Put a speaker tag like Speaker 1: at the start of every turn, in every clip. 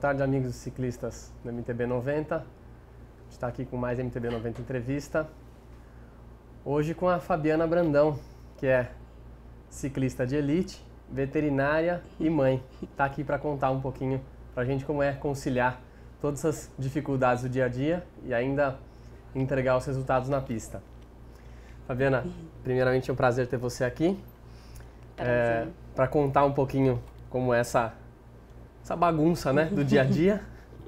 Speaker 1: Boa tarde, amigos ciclistas do MTB 90. A gente está aqui com mais MTB 90 Entrevista. Hoje com a Fabiana Brandão, que é ciclista de elite, veterinária e mãe. Está aqui para contar um pouquinho para a gente como é conciliar todas as dificuldades do dia a dia e ainda entregar os resultados na pista. Fabiana, uhum. primeiramente é um prazer ter você aqui. É, para contar um pouquinho como é essa essa bagunça né, do dia a dia.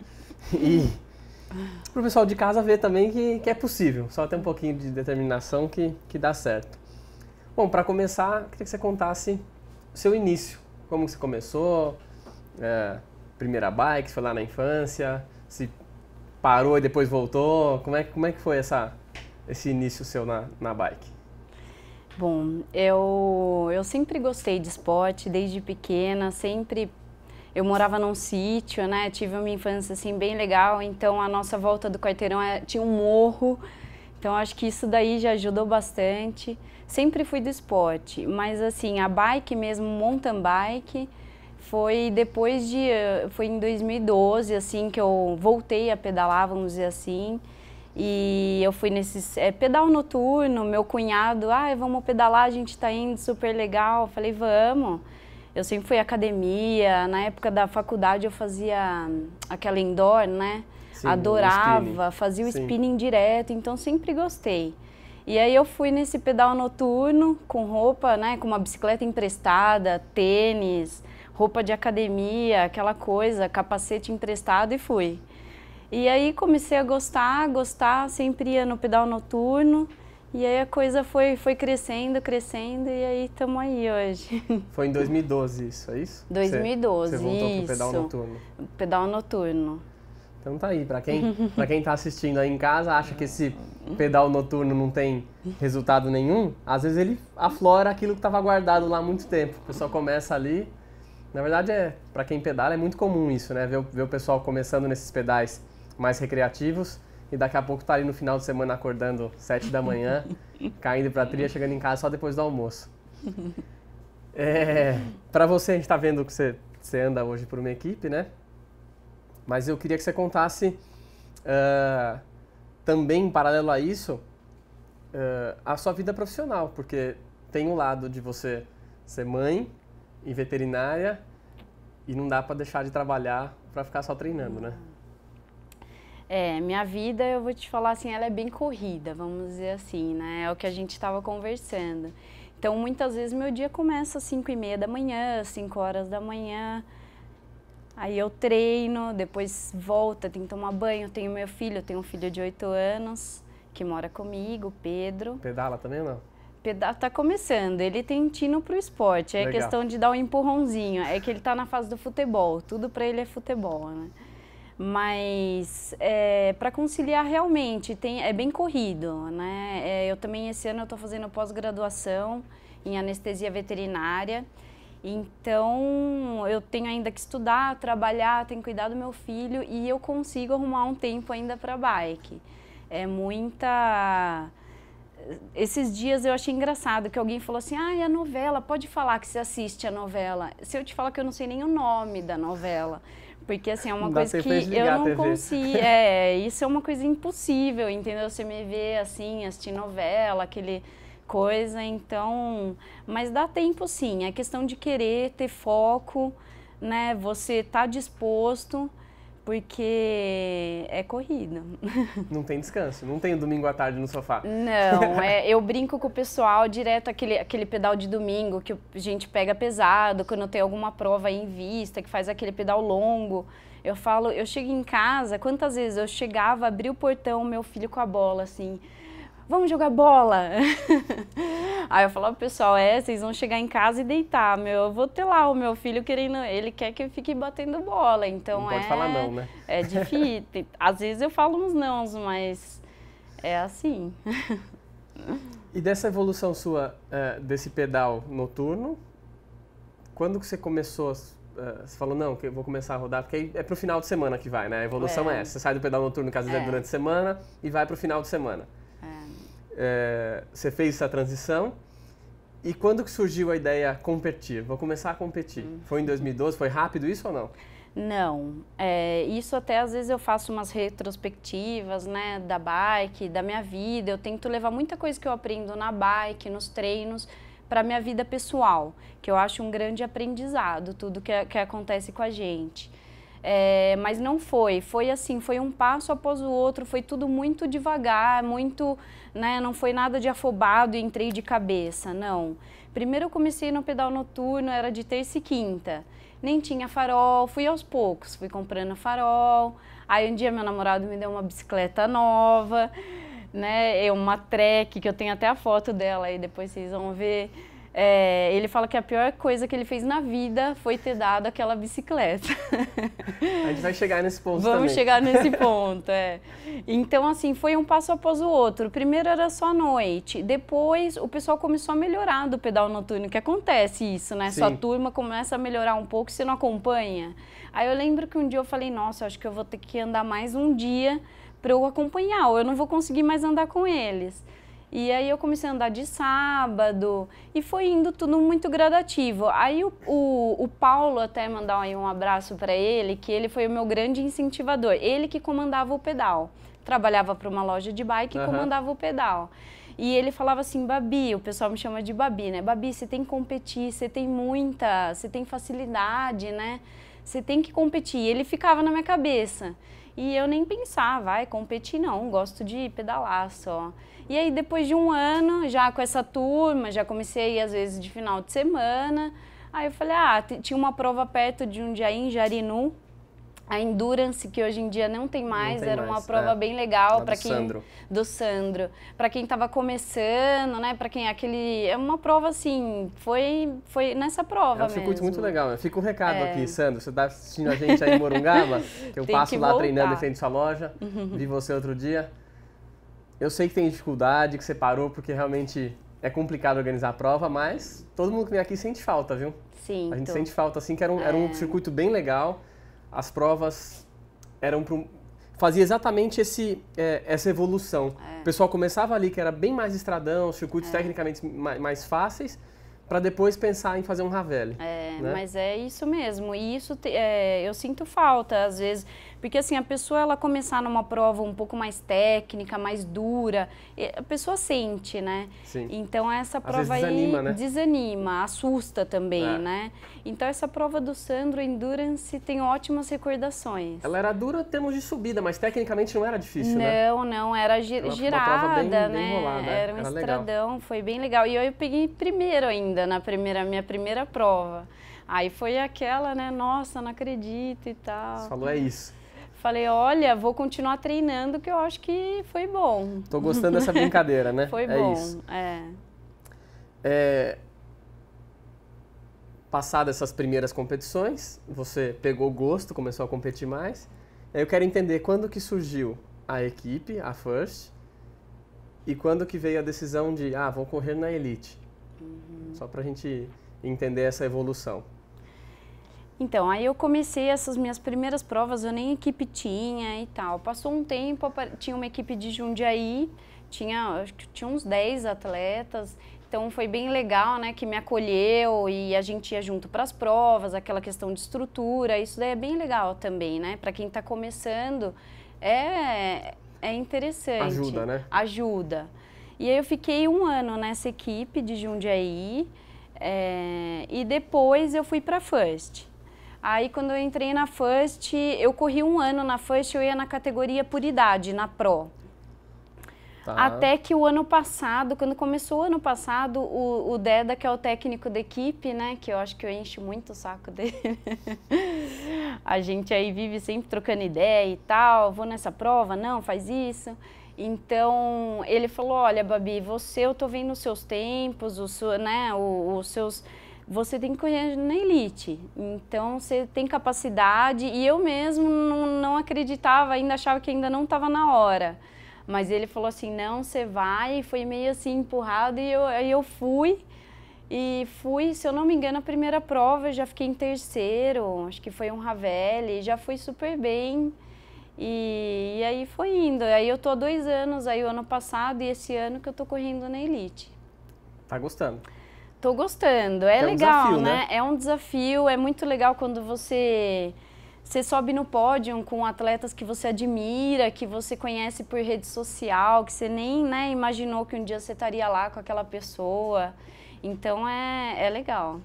Speaker 1: e para o pessoal de casa ver também que, que é possível, só ter um pouquinho de determinação que, que dá certo. Bom, para começar, queria que você contasse o seu início, como você começou, é, primeira bike, foi lá na infância, se parou e depois voltou, como é, como é que foi essa, esse início seu na, na bike?
Speaker 2: Bom, eu, eu sempre gostei de esporte, desde pequena, sempre eu morava num sítio, né? Tive uma infância assim bem legal, então a nossa volta do quarteirão é, tinha um morro. Então acho que isso daí já ajudou bastante. Sempre fui do esporte, mas assim, a bike mesmo, mountain bike, foi depois de eh, foi em 2012 assim que eu voltei a pedalar, vamos dizer assim. E eu fui nesse é, pedal noturno, meu cunhado, ah, vamos pedalar, a gente tá indo, super legal. Eu falei, vamos. Eu sempre fui academia, na época da faculdade eu fazia hum, aquela indoor, né? Sim, Adorava, o fazia o Sim. spinning direto, então sempre gostei. E aí eu fui nesse pedal noturno com roupa, né, com uma bicicleta emprestada, tênis, roupa de academia, aquela coisa, capacete emprestado e fui. E aí comecei a gostar, gostar, sempre ia no pedal noturno. E aí a coisa foi, foi crescendo, crescendo, e aí estamos aí hoje.
Speaker 1: Foi em 2012 isso, é isso? 2012, Você voltou isso. pro pedal noturno.
Speaker 2: Pedal noturno. Então tá
Speaker 1: aí, para quem, pra quem tá assistindo aí em casa, acha que esse pedal noturno não tem resultado nenhum, às vezes ele aflora aquilo que estava guardado lá há muito tempo. O pessoal começa ali. Na verdade, é para quem pedala é muito comum isso, né? Ver, ver o pessoal começando nesses pedais mais recreativos e daqui a pouco tá ali no final de semana acordando sete da manhã, caindo pra trilha, chegando em casa só depois do almoço. É, para você, a gente tá vendo que você, você anda hoje por uma equipe, né? Mas eu queria que você contasse uh, também, em paralelo a isso, uh, a sua vida profissional, porque tem o um lado de você ser mãe e veterinária e não dá para deixar de trabalhar para ficar só treinando, né?
Speaker 2: É, minha vida, eu vou te falar assim, ela é bem corrida, vamos dizer assim, né? É o que a gente estava conversando. Então, muitas vezes meu dia começa às 5 e meia da manhã, 5 horas da manhã. Aí eu treino, depois volta, tem que tomar banho. Eu tenho meu filho, eu tenho um filho de 8 anos que mora comigo, Pedro.
Speaker 1: Pedala também não?
Speaker 2: Pedala tá começando, ele tem tino pro esporte, é Legal. questão de dar um empurrãozinho. É que ele tá na fase do futebol, tudo para ele é futebol, né? Mas é, para conciliar realmente tem, é bem corrido, né? É, eu também esse ano estou fazendo pós-graduação em anestesia veterinária. Então, eu tenho ainda que estudar, trabalhar, tenho que cuidar do meu filho e eu consigo arrumar um tempo ainda para bike. É muita. Esses dias eu achei engraçado que alguém falou assim: ah, e a novela, pode falar que você assiste a novela. Se eu te falar que eu não sei nem o nome da novela. Porque, assim, é uma não coisa que eu não consigo. É, isso é uma coisa impossível, entendeu? Você me vê, assim, assistir novela, aquele coisa, então... Mas dá tempo, sim. É questão de querer, ter foco, né? Você tá disposto porque é corrida.
Speaker 1: Não tem descanso, não tem domingo à tarde no sofá. Não, é,
Speaker 2: eu brinco com o pessoal direto aquele, aquele pedal de domingo que a gente pega pesado, quando tem alguma prova em vista, que faz aquele pedal longo. Eu falo, eu chego em casa, quantas vezes eu chegava, abri o portão, meu filho com a bola, assim vamos jogar bola. Aí eu falava, pessoal, é, vocês vão chegar em casa e deitar, meu, eu vou ter lá o meu filho querendo, ele quer que eu fique batendo bola, então não é... pode falar é não, né? É difícil, às vezes eu falo uns não, mas é assim.
Speaker 1: e dessa evolução sua, eh, desse pedal noturno, quando que você começou, eh, você falou, não, que eu vou começar a rodar, porque é pro final de semana que vai, né? A evolução é, é essa, você sai do pedal noturno, caso é. é durante a semana, e vai pro final de semana é, você fez essa transição. E quando que surgiu a ideia competir? Vou começar a competir. Uhum. Foi em 2012? Foi rápido isso ou não?
Speaker 2: Não. É, isso até às vezes eu faço umas retrospectivas, né, da bike, da minha vida. Eu tento levar muita coisa que eu aprendo na bike, nos treinos, para minha vida pessoal, que eu acho um grande aprendizado, tudo que, que acontece com a gente. É, mas não foi, foi assim, foi um passo após o outro, foi tudo muito devagar, muito, né, não foi nada de afobado e entrei de cabeça, não. Primeiro eu comecei no pedal noturno, era de terça e quinta, nem tinha farol, fui aos poucos, fui comprando farol, aí um dia meu namorado me deu uma bicicleta nova, né, é uma trek que eu tenho até a foto dela aí, depois vocês vão ver, é, ele fala que a pior coisa que ele fez na vida foi ter dado aquela bicicleta.
Speaker 1: A gente vai chegar nesse ponto Vamos também. chegar nesse
Speaker 2: ponto, é. Então, assim, foi um passo após o outro. primeiro era só à noite. Depois, o pessoal começou a melhorar do pedal noturno, que acontece isso, né? Sim. Sua turma começa a melhorar um pouco, você não acompanha. Aí eu lembro que um dia eu falei, nossa, acho que eu vou ter que andar mais um dia para eu acompanhar, ou eu não vou conseguir mais andar com eles. E aí eu comecei a andar de sábado e foi indo tudo muito gradativo. Aí o, o, o Paulo até mandar um abraço para ele, que ele foi o meu grande incentivador. Ele que comandava o pedal. Trabalhava para uma loja de bike e uhum. comandava o pedal. E ele falava assim, Babi, o pessoal me chama de Babi, né? Babi, você tem que competir, você tem muita, você tem facilidade, né? Você tem que competir. E ele ficava na minha cabeça. E eu nem pensava, vai, competir não, gosto de pedalar só. E aí, depois de um ano, já com essa turma, já comecei às vezes de final de semana. Aí eu falei, ah, tinha uma prova perto de um dia em Jarinu, a Endurance, que hoje em dia não tem mais, não tem era mais, uma prova é. bem legal para quem Sandro. do Sandro, para quem estava começando, né, para quem é aquele é uma prova assim, foi foi nessa prova é um circuito
Speaker 1: muito legal, fica um recado é. aqui, Sandro, você está assistindo a gente aí em Morungaba, que eu tem passo que lá voltar. treinando em frente à sua loja, uhum. vi você outro dia. Eu sei que tem dificuldade, que você parou, porque realmente é complicado organizar a prova, mas todo mundo que vem aqui sente falta, viu? Sim. A gente sente falta, assim, que era um, é... era um é. circuito bem legal. As provas eram para um, fazia exatamente esse, é, essa evolução. É. O pessoal começava ali, que era bem mais estradão, circuitos é. tecnicamente mais, mais fáceis, para depois pensar em fazer um Ravel.
Speaker 2: É, né? mas é isso mesmo. E isso te, é, eu sinto falta. Às vezes porque assim, a pessoa ela começar numa prova um pouco mais técnica, mais dura, a pessoa sente, né? Sim. Então essa prova desanima, aí né? desanima, assusta também, é. né? Então essa prova do Sandro Endurance tem ótimas recordações.
Speaker 1: Ela era dura em termos de subida, mas tecnicamente não era difícil, não, né? Não,
Speaker 2: não, era gi ela, girada, bem, né? Bem rolada, era um era estradão, legal. foi bem legal. E eu, eu peguei primeiro ainda na primeira minha primeira prova. Aí foi aquela, né? Nossa, não acredito e tal. Você falou, é isso. Falei, olha, vou continuar treinando, que eu acho que foi bom. Tô gostando dessa brincadeira, né? Foi é bom, isso. É.
Speaker 1: é. Passado essas primeiras competições, você pegou gosto, começou a competir mais. Eu quero entender quando que surgiu a equipe, a First, e quando que veio a decisão de, ah, vou correr na Elite. Uhum. Só pra gente entender essa evolução.
Speaker 2: Então, aí eu comecei essas minhas primeiras provas, eu nem equipe tinha e tal. Passou um tempo, tinha uma equipe de Jundiaí, tinha, tinha uns 10 atletas, então foi bem legal, né, que me acolheu e a gente ia junto para as provas, aquela questão de estrutura, isso daí é bem legal também, né? Para quem está começando, é é interessante. Ajuda, né? Ajuda. E aí eu fiquei um ano nessa equipe de Jundiaí é, e depois eu fui para First. Aí quando eu entrei na First, eu corri um ano na First, eu ia na categoria por idade, na Pro. Tá. Até que o ano passado, quando começou o ano passado, o, o, Deda, que é o técnico da equipe, né? Que eu acho que eu encho muito o saco dele. a gente aí vive sempre trocando ideia e tal. Vou nessa prova, não, faz isso. Então ele falou: Olha, Babi, você, eu tô vendo os seus tempos, os, né, os seus você tem que correr na elite. Então você tem capacidade e eu mesmo não, não acreditava, ainda achava que ainda não estava na hora. Mas ele falou assim, não, você vai, e foi meio assim empurrado e eu, aí eu fui. E fui, se eu não me engano, a primeira prova eu já fiquei em terceiro, acho que foi um Ravelli, já fui super bem. E, e aí foi indo. Aí eu tô há dois anos, aí o ano passado e esse ano que eu tô correndo na Elite. Tá gostando? Tô gostando, é, é legal, um desafio, né? né? É um desafio, é muito legal quando você você sobe no pódio com atletas que você admira, que você conhece por rede social, que você nem né, imaginou que um dia você estaria lá com aquela pessoa. Então é, é legal.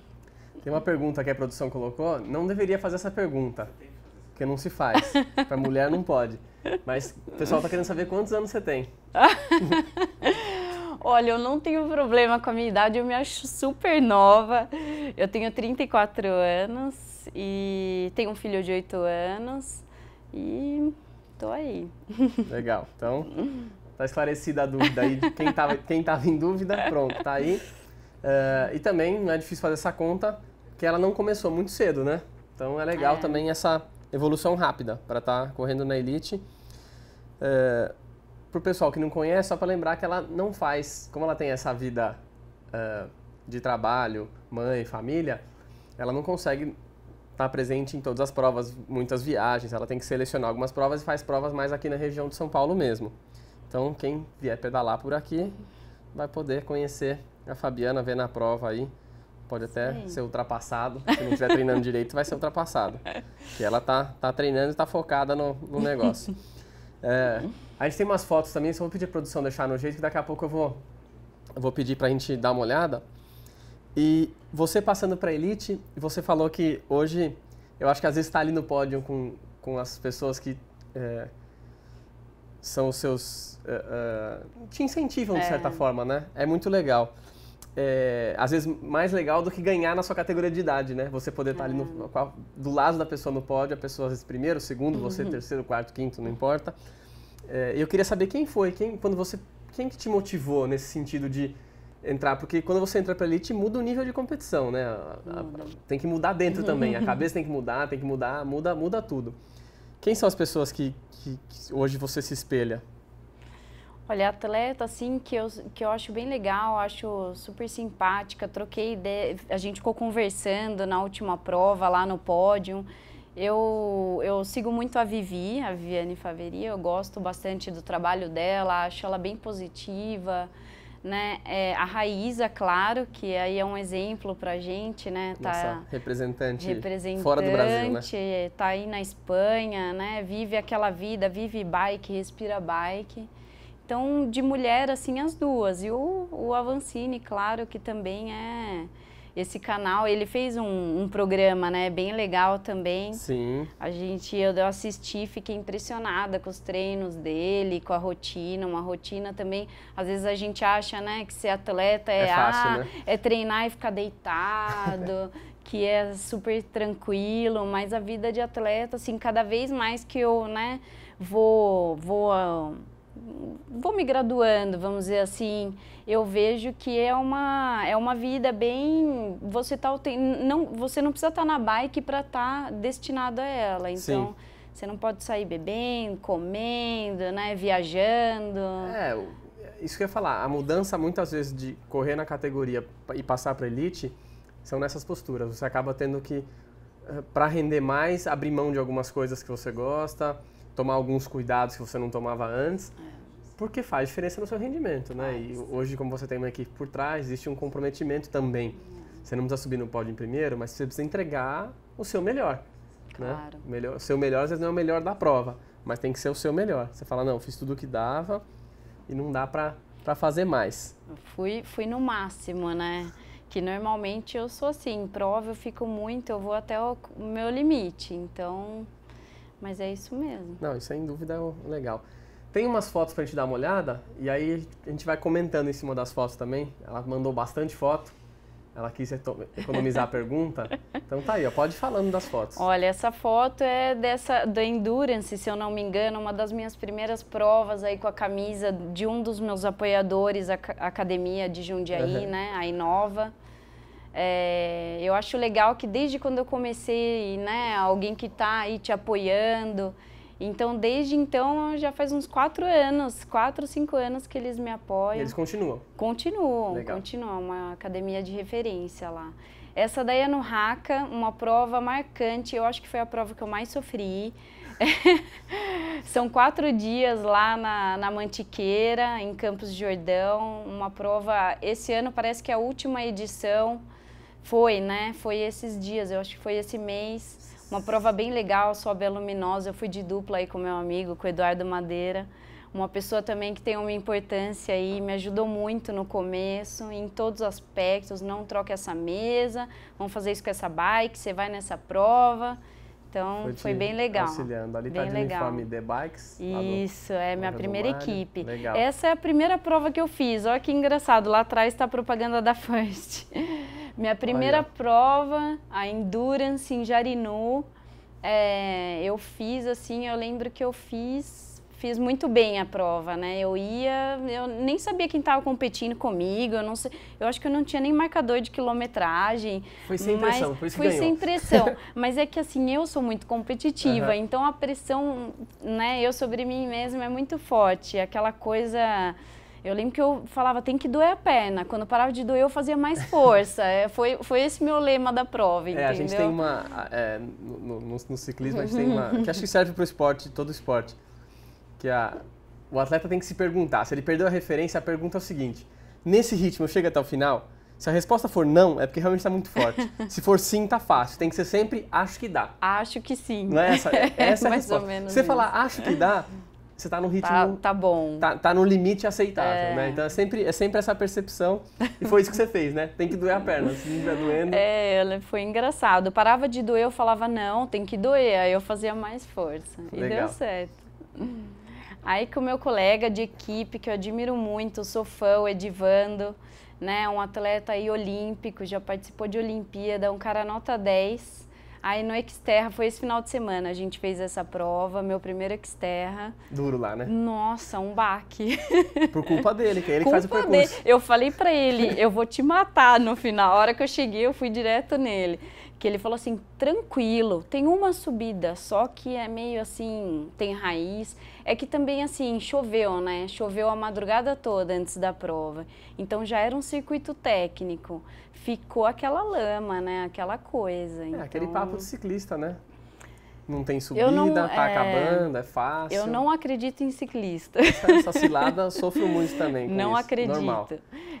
Speaker 1: Tem uma pergunta que a produção colocou. Não deveria fazer essa pergunta, porque não se faz. Para mulher não pode. Mas o pessoal está querendo saber quantos anos você tem.
Speaker 2: Olha, eu não tenho problema com a minha idade, eu me acho super nova. Eu tenho 34 anos e tenho um filho de 8 anos e tô aí.
Speaker 1: Legal. Então, tá esclarecida a dúvida aí de quem tava, quem tava em dúvida, pronto, tá aí. Uh, e também não é difícil fazer essa conta, que ela não começou muito cedo, né? Então é legal é. também essa evolução rápida para estar tá correndo na elite. Uh, pro pessoal que não conhece, só para lembrar que ela não faz, como ela tem essa vida uh, de trabalho, mãe, família, ela não consegue estar tá presente em todas as provas, muitas viagens, ela tem que selecionar algumas provas e faz provas mais aqui na região de São Paulo mesmo. Então, quem vier pedalar por aqui vai poder conhecer a Fabiana, ver na prova aí. Pode até Sim. ser ultrapassado. Se não estiver treinando direito, vai ser ultrapassado. Que ela tá, tá treinando e tá focada no, no negócio. É, A gente tem umas fotos também, só vou pedir a produção deixar no jeito, que daqui a pouco eu vou, eu vou pedir para a gente dar uma olhada. E você passando para Elite, você falou que hoje, eu acho que às vezes estar tá ali no pódio com, com as pessoas que é, são os seus... É, é, te incentivam, de é. certa forma, né? É muito legal. É, às vezes mais legal do que ganhar na sua categoria de idade, né? Você poder estar tá uhum. ali no, é. do lado da pessoa no pódio, a pessoa às vezes primeiro, segundo, você uhum. terceiro, quarto, quinto, não importa. É, eu queria saber quem foi, quem, quando você, quem que te motivou nesse sentido de entrar, porque quando você entra para elite muda o nível de competição, né? A, a, a, tem que mudar dentro uhum. também, a cabeça tem que mudar, tem que mudar, muda, muda tudo. Quem são as pessoas que, que, que hoje você se espelha?
Speaker 2: Olha, atleta, assim, que eu, que eu acho bem legal, acho super simpática, troquei ideia, a gente ficou conversando na última prova lá no pódio, eu, eu sigo muito a Vivi, a Viviane Faveri, eu gosto bastante do trabalho dela, acho ela bem positiva, né? É, a Raíza, claro, que aí é um exemplo pra gente, né? Tá Nossa,
Speaker 1: representante, representante fora do Brasil, né?
Speaker 2: Tá aí na Espanha, né? Vive aquela vida, vive bike, respira bike. Então, de mulher, assim, as duas. E o, o Avancini, claro, que também é esse canal, ele fez um, um programa, né, bem legal também. Sim. A gente, eu, assisti, fiquei impressionada com os treinos dele, com a rotina, uma rotina também. Às vezes a gente acha, né, que ser atleta é, é, fácil, ah, né? é treinar e ficar deitado. que é super tranquilo, mas a vida de atleta, assim, cada vez mais que eu, né, vou, vou vou me graduando, vamos dizer assim, eu vejo que é uma, é uma vida bem. Você, tá, não, você não precisa estar tá na bike para estar tá destinado a ela. Então. Sim. Você não pode sair bebendo, comendo, né, viajando. É, isso que eu ia falar. A
Speaker 1: mudança, muitas vezes, de correr na categoria e passar para elite, são nessas posturas. Você acaba tendo que, eh, para render mais, abrir mão de algumas coisas que você gosta, tomar alguns cuidados que você não tomava antes. É porque faz diferença no seu rendimento, né? E hoje, como você tem uma equipe por trás, existe um comprometimento também. Você não precisa subir no pódio em primeiro, mas você precisa entregar o seu melhor. Né? Claro. Né? O, melhor, seu melhor às vezes não é o melhor da prova, mas tem que ser o seu melhor. Você fala, não, fiz tudo o que dava e não dá para fazer mais.
Speaker 2: fui, fui no máximo, né? Que normalmente eu sou assim, em prova eu fico muito, eu vou até o meu limite. Então, mas é isso mesmo. Não,
Speaker 1: isso sem dúvida é legal tem umas fotos pra gente dar uma olhada e aí a gente vai comentando em cima das fotos também. Ela mandou bastante foto. Ela quis economizar a pergunta. Então tá aí, ó, pode ir falando das fotos.
Speaker 2: Olha, essa foto é dessa da Endurance, se eu não me engano, uma das minhas primeiras provas aí com a camisa de um dos meus apoiadores, a academia de Jundiaí, uhum. né, a Inova. É, eu acho legal que desde quando eu comecei, né, alguém que tá aí te apoiando, então, desde então, já faz uns quatro anos, quatro, cinco anos que eles me apoiam. E eles continuam? Continuam, Legal. continuam. É uma academia de referência lá. Essa daí é no Raca, uma prova marcante. Eu acho que foi a prova que eu mais sofri. São quatro dias lá na, na Mantiqueira, em Campos de Jordão. Uma prova, esse ano parece que é a última edição. Foi, né? Foi esses dias, eu acho que foi esse mês. Uma prova bem legal, sou a Bela Luminosa, eu fui de dupla aí com meu amigo, com o Eduardo Madeira. Uma pessoa também que tem uma importância aí, me ajudou muito no começo, em todos os aspectos, não troque essa mesa, vamos fazer isso com essa bike, você vai nessa prova. Então foi, foi, bem legal. Auxiliando. Ali tá bem tá de legal. uniforme
Speaker 1: The Bikes. Isso, no, é minha primeira equipe. Legal. Essa
Speaker 2: é a primeira prova que eu fiz. Olha que engraçado, lá atrás está a propaganda da First. Minha primeira Olha. prova, a Endurance em Jarinu, é, eu fiz assim, eu lembro que eu fiz, fiz muito bem a prova, né? Eu ia, eu nem sabia quem estava competindo comigo, eu não sei, eu acho que eu não tinha nem marcador de quilometragem. Foi sem pressão, isso Foi sem pressão, mas é que assim, eu sou muito competitiva, uhum. então a pressão, né, eu sobre mim mesma é muito forte, aquela coisa eu lembro que eu falava, tem que doer a perna. Quando parava de doer, eu fazia mais força. é, foi, foi esse meu lema da prova, entendeu? É, a gente tem
Speaker 1: uma... É, no, no, no, ciclismo, a gente tem uma... que acho que serve para o esporte, todo esporte. Que a, o atleta tem que se perguntar. Se ele perdeu a referência, a pergunta é o seguinte. Nesse ritmo, chega até o final... Se a resposta for não, é porque realmente está muito forte. Se for sim, tá fácil. Tem que ser sempre acho que dá. Acho que sim. Não é essa? É essa a resposta. ou menos. Se você falar acho que dá, você está no ritmo. Tá, tá bom. Tá, tá no limite aceitável, é. né? Então é sempre, é sempre essa percepção. E foi isso que você fez, né? Tem que doer a perna. Se não estiver doendo.
Speaker 2: É, foi engraçado. parava de doer, eu falava, não, tem que doer. Aí eu fazia mais força. Legal. E deu certo. Aí com o meu colega de equipe, que eu admiro muito, sou fã, o Edivando, né? Um atleta aí olímpico, já participou de Olimpíada, um cara nota 10 Aí no Exterra, foi esse final de semana, a gente fez essa prova, meu primeiro Exterra. Duro lá, né? Nossa, um baque.
Speaker 1: Por culpa dele, que é ele culpa que faz o percurso.
Speaker 2: Dele. Eu falei para ele, eu vou te matar no final. A hora que eu cheguei, eu fui direto nele que ele falou assim, tranquilo, tem uma subida, só que é meio assim, tem raiz. É que também assim, choveu, né? Choveu a madrugada toda antes da prova. Então já era um circuito técnico. Ficou aquela lama, né? Aquela coisa. É, então... aquele papo de ciclista, né?
Speaker 1: Não tem subida, não, tá é... acabando, é fácil.
Speaker 2: Eu não acredito em ciclista. Essa, essa cilada
Speaker 1: sofre muito também. não isso. acredito. Normal.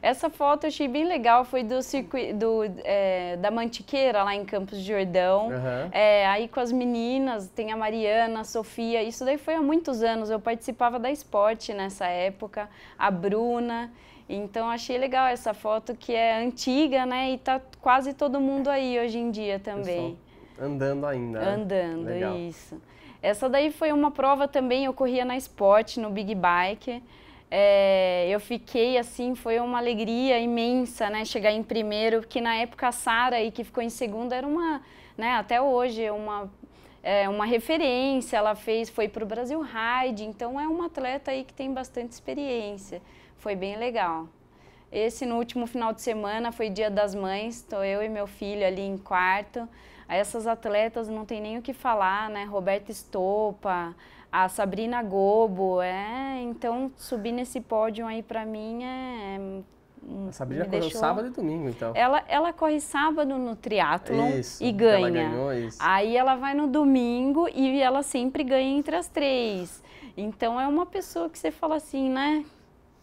Speaker 2: Essa foto eu achei bem legal, foi do circuito é, da Mantiqueira lá em Campos de Jordão. Uhum. É, aí com as meninas, tem a Mariana, a Sofia. Isso daí foi há muitos anos. Eu participava da esporte nessa época, a Bruna. Então achei legal essa foto que é antiga, né? E tá quase todo mundo aí hoje em dia também. Pessoal
Speaker 1: Andando ainda. Né? Andando, Legal. isso.
Speaker 2: Essa daí foi uma prova também, eu corria na Sport, no Big Bike. É, eu fiquei assim, foi uma alegria imensa, né, chegar em primeiro, porque na época a Sara aí que ficou em segundo era uma, né, até hoje é uma é, uma referência, ela fez, foi para o Brasil Ride, então é uma atleta aí que tem bastante experiência, foi bem legal. Esse no último final de semana foi Dia das Mães, estou eu e meu filho ali em quarto, essas atletas não tem nem o que falar, né? Roberta Estopa, a Sabrina Gobo, é. Então subir nesse pódio aí para mim é, é hum, a Sabrina correu deixou... sábado e
Speaker 1: domingo, então. Ela,
Speaker 2: ela corre sábado no triatlo e ganha. Então ela ganhou, isso. Aí ela vai no domingo e ela sempre ganha entre as três. Então é uma pessoa que você fala assim, né?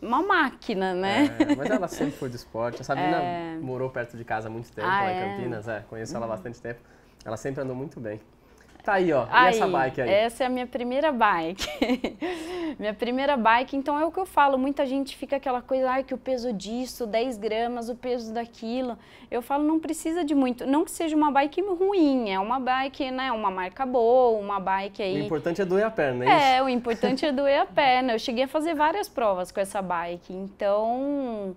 Speaker 2: Uma máquina, né? É,
Speaker 1: mas ela sempre foi do esporte. A Sabrina é... morou perto de casa há muito tempo, ah, lá em é? Campinas, é. é conheço ela há bastante tempo. Ela sempre andou muito bem. Tá aí, ó. Aí, e essa bike aí? Essa
Speaker 2: é a minha primeira bike. minha primeira bike, então é o que eu falo. Muita gente fica aquela coisa, ai, ah, que o peso disso, 10 gramas, o peso daquilo. Eu falo, não precisa de muito. Não que seja uma bike ruim, é uma bike, né? Uma marca boa, uma bike aí. O importante
Speaker 1: é doer a perna, é, é
Speaker 2: o importante é doer a perna. Eu cheguei a fazer várias provas com essa bike. Então.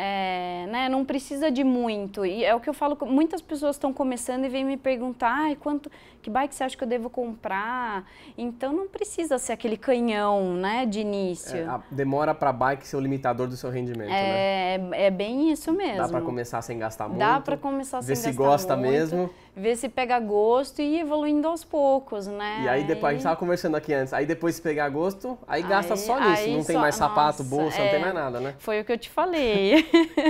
Speaker 2: É, né, não precisa de muito. E é o que eu falo, muitas pessoas estão começando e vêm me perguntar, ah, quanto, que bike você acha que eu devo comprar? Então não precisa ser aquele canhão, né, de início. É, a
Speaker 1: demora para bike ser o limitador do seu rendimento, é,
Speaker 2: né? É, bem isso mesmo. Dá para
Speaker 1: começar sem gastar muito. Dá para
Speaker 2: começar sem gastar muito. Ver se gosta muito. mesmo ver se pega gosto e ir evoluindo aos poucos, né? E aí depois, aí... a gente tava
Speaker 1: conversando aqui antes, aí depois se pegar gosto, aí, aí gasta só nisso, não só... tem mais sapato, Nossa, bolsa, é... não tem é. mais nada, né? Foi o que eu te
Speaker 2: falei.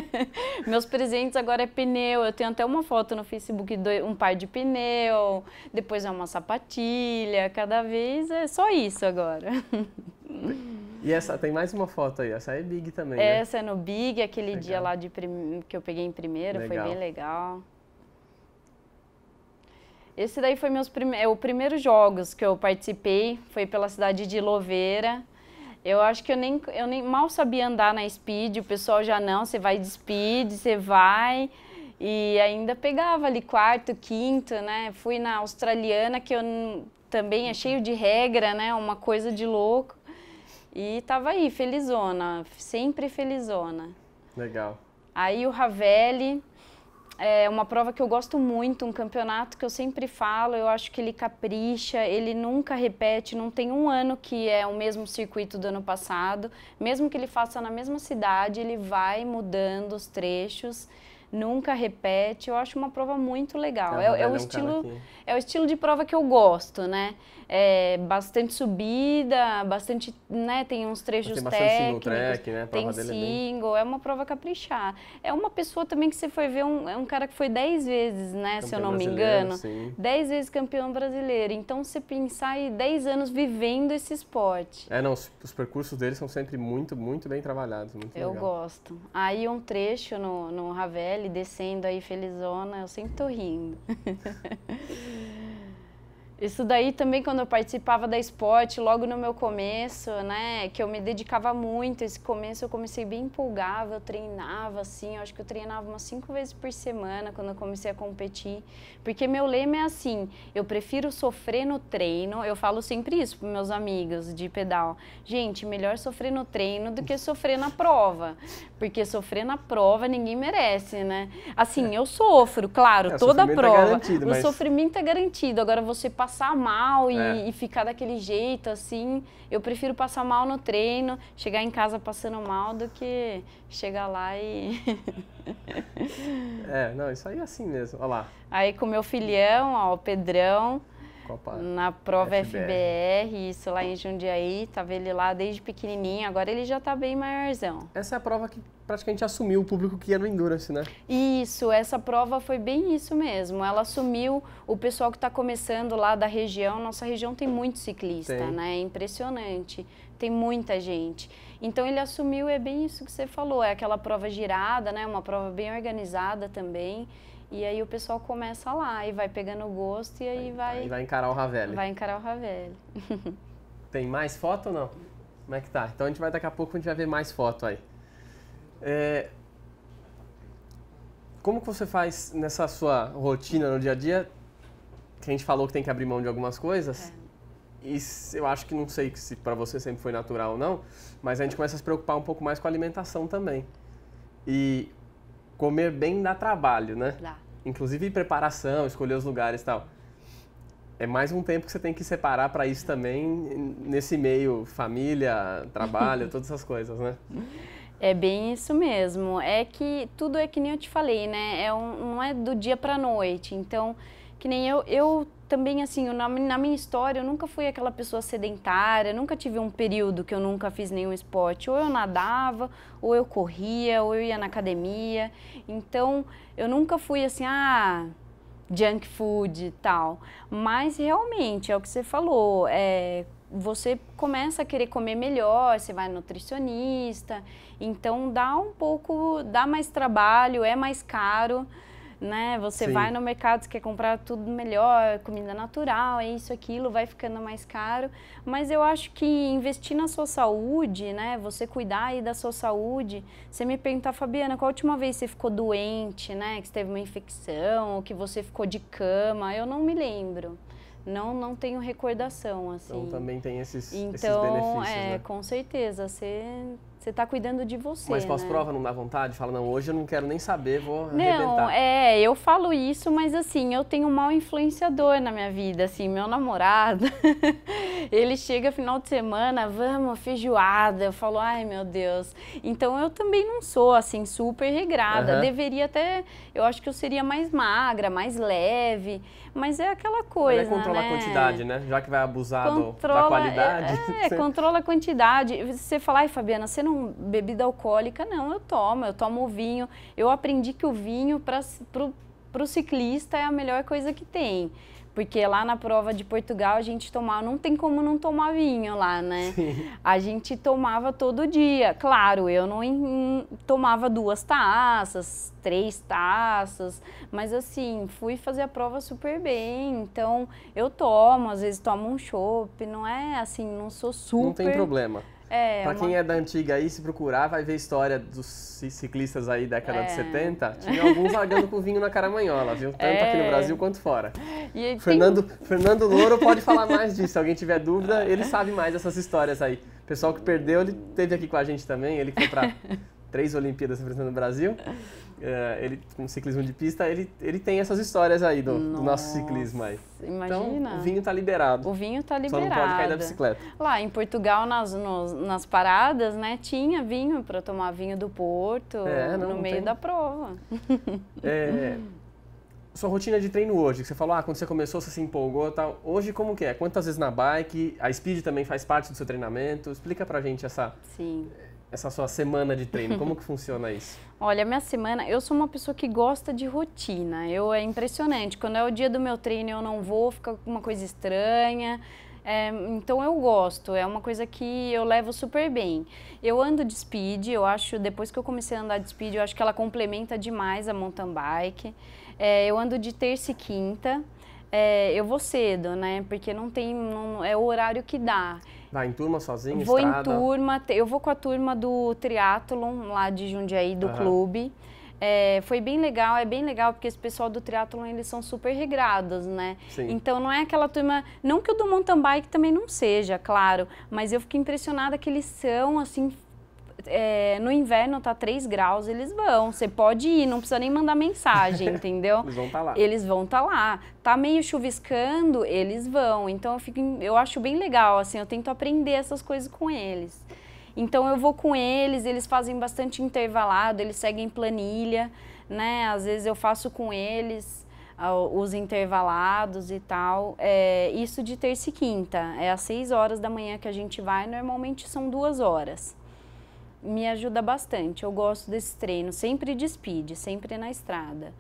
Speaker 2: Meus presentes agora é pneu, eu tenho até uma foto no Facebook de um par de pneu, depois é uma sapatilha, cada vez é só isso agora.
Speaker 1: E essa, tem mais uma foto aí, essa é big também, né?
Speaker 2: Essa né? é no big, aquele legal. dia lá de que eu peguei em primeiro, legal. foi bem legal. Esse daí foi meus prime é, o primeiros jogos que eu participei, foi pela cidade de Louveira. Eu acho que eu nem, eu nem mal sabia andar na speed, o pessoal já não, você vai de speed, você vai. E ainda pegava ali quarto, quinto, né? Fui na australiana, que eu também é cheio de regra, né? Uma coisa de louco. E tava aí, felizona, sempre felizona. Legal. Aí o Ravelli, é uma prova que eu gosto muito, um campeonato que eu sempre falo, eu acho que ele capricha, ele nunca repete, não tem um ano que é o mesmo circuito do ano passado. Mesmo que ele faça na mesma cidade, ele vai mudando os trechos nunca repete. Eu acho uma prova muito legal. é, é, o é é estilo, é o estilo de prova que eu gosto, né? É bastante subida, bastante, né? Tem uns trechos tem técnicos. Single track, né? tem single, é, bem... é, uma prova caprichada. É uma pessoa também que você foi ver, um, é um cara que foi 10 vezes, né? Campeão se eu não me engano. 10 vezes campeão brasileiro. Então, você pensar e 10 anos vivendo esse esporte.
Speaker 1: É, não, os, os percursos deles são sempre muito, muito bem trabalhados. Muito eu legal.
Speaker 2: gosto. Aí um trecho no, no Ravel descendo aí felizona, eu sempre tô rindo. Isso daí também quando eu participava da esporte, logo no meu começo, né, que eu me dedicava muito, esse começo eu comecei bem empolgada, eu treinava assim, eu acho que eu treinava umas cinco vezes por semana quando eu comecei a competir, porque meu lema é assim, eu prefiro sofrer no treino, eu falo sempre isso para meus amigos de pedal, gente, melhor sofrer no treino do que sofrer na prova, porque sofrer na prova ninguém merece, né? Assim, é. eu sofro, claro, é, toda é prova, é o mas... sofrimento é garantido, agora você passar mal e, é. e, ficar daquele jeito, assim. Eu prefiro passar mal no treino, chegar em casa passando mal, do que chegar lá e.
Speaker 1: é, não, isso aí é assim mesmo. Olha lá.
Speaker 2: Aí com meu filhão, ó, o Pedrão. Copa na prova FBR. FBR. isso lá em Jundiaí. Tava ele lá desde pequenininho, agora ele já tá bem maiorzão. Essa é a prova que praticamente
Speaker 1: assumiu o público que ia no Endurance, né?
Speaker 2: Isso, essa prova foi bem isso mesmo. Ela assumiu o pessoal que está começando lá da região. Nossa região tem muito ciclista, tem. né? É impressionante. Tem muita gente. Então ele assumiu, é bem isso que você falou. É aquela prova girada, né? Uma prova bem organizada também. E aí o pessoal começa lá e vai pegando gosto e aí vai. E
Speaker 1: vai encarar o Ravel. Vai
Speaker 2: encarar o Ravel.
Speaker 1: Tem mais foto ou não? Como é que tá? Então a gente vai daqui a pouco a gente vai ver mais foto aí. É... Como que você faz nessa sua rotina no dia a dia? Que a gente falou que tem que abrir mão de algumas coisas. É. E eu acho que não sei se para você sempre foi natural ou não, mas a gente começa a se preocupar um pouco mais com a alimentação também. E comer bem dá trabalho, né? Dá. Inclusive preparação, escolher os lugares e tal. É mais um tempo que você tem que separar para isso também, nesse meio família, trabalho, todas essas coisas, né?
Speaker 2: É bem isso mesmo. É que tudo é que nem eu te falei, né? É um, não é do dia para noite. Então, que nem eu, eu também, assim, na, na minha história, eu nunca fui aquela pessoa sedentária, nunca tive um período que eu nunca fiz nenhum esporte. Ou eu nadava, ou eu corria, ou eu ia na academia. Então, eu nunca fui assim, ah, junk food e tal. Mas realmente, é o que você falou, é, você começa a querer comer melhor, você vai nutricionista, então dá um pouco, dá mais trabalho, é mais caro, né? Você Sim. vai no mercado, você quer comprar tudo melhor, comida natural, é isso, aquilo, vai ficando mais caro. Mas eu acho que investir na sua saúde, né? Você cuidar aí da sua saúde. Você me perguntar, Fabiana, qual a última vez você ficou doente, né? Que você teve uma infecção, ou que você ficou de cama? Eu não me lembro não não tenho recordação então, assim. Então também
Speaker 1: tem esses, então, esses benefícios. Então, é, né? com
Speaker 2: certeza, você você está cuidando de você. Mas pós-prova
Speaker 1: né? não dá vontade? Fala, não, hoje eu não quero nem saber, vou arrebentar. Não,
Speaker 2: é, eu falo isso, mas assim, eu tenho um mau influenciador na minha vida, assim, meu namorado. ele chega final de semana, vamos, feijoada. Eu falo, ai meu Deus. Então eu também não sou, assim, super regrada. Uhum. Deveria até, eu acho que eu seria mais magra, mais leve. Mas é aquela coisa. Mas é controla né? a quantidade,
Speaker 1: né? Já que vai abusar controla, do, da qualidade. É, é controla
Speaker 2: a quantidade. Você fala, ai Fabiana, você não não, bebida alcoólica não, eu tomo, eu tomo vinho. Eu aprendi que o vinho para o ciclista é a melhor coisa que tem. Porque lá na prova de Portugal a gente tomava, não tem como não tomar vinho lá, né? Sim. A gente tomava todo dia. Claro, eu não em, hum, tomava duas taças, três taças, mas assim, fui fazer a prova super bem. Então eu tomo, às vezes tomo um chopp, não é assim, não sou super. Não tem problema.
Speaker 1: É, pra uma... quem é da antiga aí, se procurar, vai ver a história dos ciclistas aí da década é. de 70. Tinha alguns largando com vinho na caramanhola, viu? Tanto é. aqui no é. Brasil quanto fora.
Speaker 2: E Fernando, tem...
Speaker 1: Fernando Louro pode falar mais disso. Se alguém tiver dúvida, ele sabe mais essas histórias aí. O pessoal que perdeu, ele teve aqui com a gente também. Ele foi pra três Olimpíadas representando o Brasil é, ele, com ciclismo de pista, ele, ele tem essas histórias aí do, Nossa, do nosso ciclismo aí. Então,
Speaker 2: imagina. Então, o vinho
Speaker 1: tá liberado. O
Speaker 2: vinho tá liberado. Só não pode cair da bicicleta. Lá em Portugal, nas, nos, nas paradas, né, tinha vinho para tomar vinho do Porto, é, não, no não meio tem... da prova.
Speaker 1: É, sua rotina de treino hoje, que você falou, ah, quando você começou, você se empolgou tal. Hoje, como que é? Quantas vezes na bike? A speed também faz parte do seu treinamento? Explica pra gente essa... Sim essa sua semana de treino? Como que funciona isso?
Speaker 2: Olha, minha semana, eu sou uma pessoa que gosta de rotina. Eu é impressionante. Quando é o dia do meu treino, eu não vou, fica alguma coisa estranha. É, então eu gosto, é uma coisa que eu levo super bem. Eu ando de speed, eu acho, depois que eu comecei a andar de speed, eu acho que ela complementa demais a mountain bike. É, eu ando de terça e quinta. É, eu vou cedo, né? Porque não tem, não, é o horário que dá. Vai
Speaker 1: em turma sozinho, Vou estrada. em turma,
Speaker 2: eu vou com a turma do triatlon lá de Jundiaí, do uhum. clube. É, foi bem legal, é bem legal porque esse pessoal do triatlon eles são super regrados, né? Sim. Então não é aquela turma, não que o do mountain bike também não seja, claro, mas eu fiquei impressionada que eles são assim é, no inverno tá 3 graus, eles vão. Você pode ir, não precisa nem mandar mensagem, entendeu? eles vão estar tá lá. Eles vão estar tá lá. Tá meio chuviscando, eles vão. Então eu fico, eu acho bem legal, assim, eu tento aprender essas coisas com eles. Então eu vou com eles, eles fazem bastante intervalado, eles seguem planilha, né? Às vezes eu faço com eles ah, os intervalados e tal. É, isso de terça e quinta. É às seis horas da manhã que a gente vai, normalmente são duas horas me ajuda bastante. Eu gosto desse treino, sempre de speed, sempre na estrada.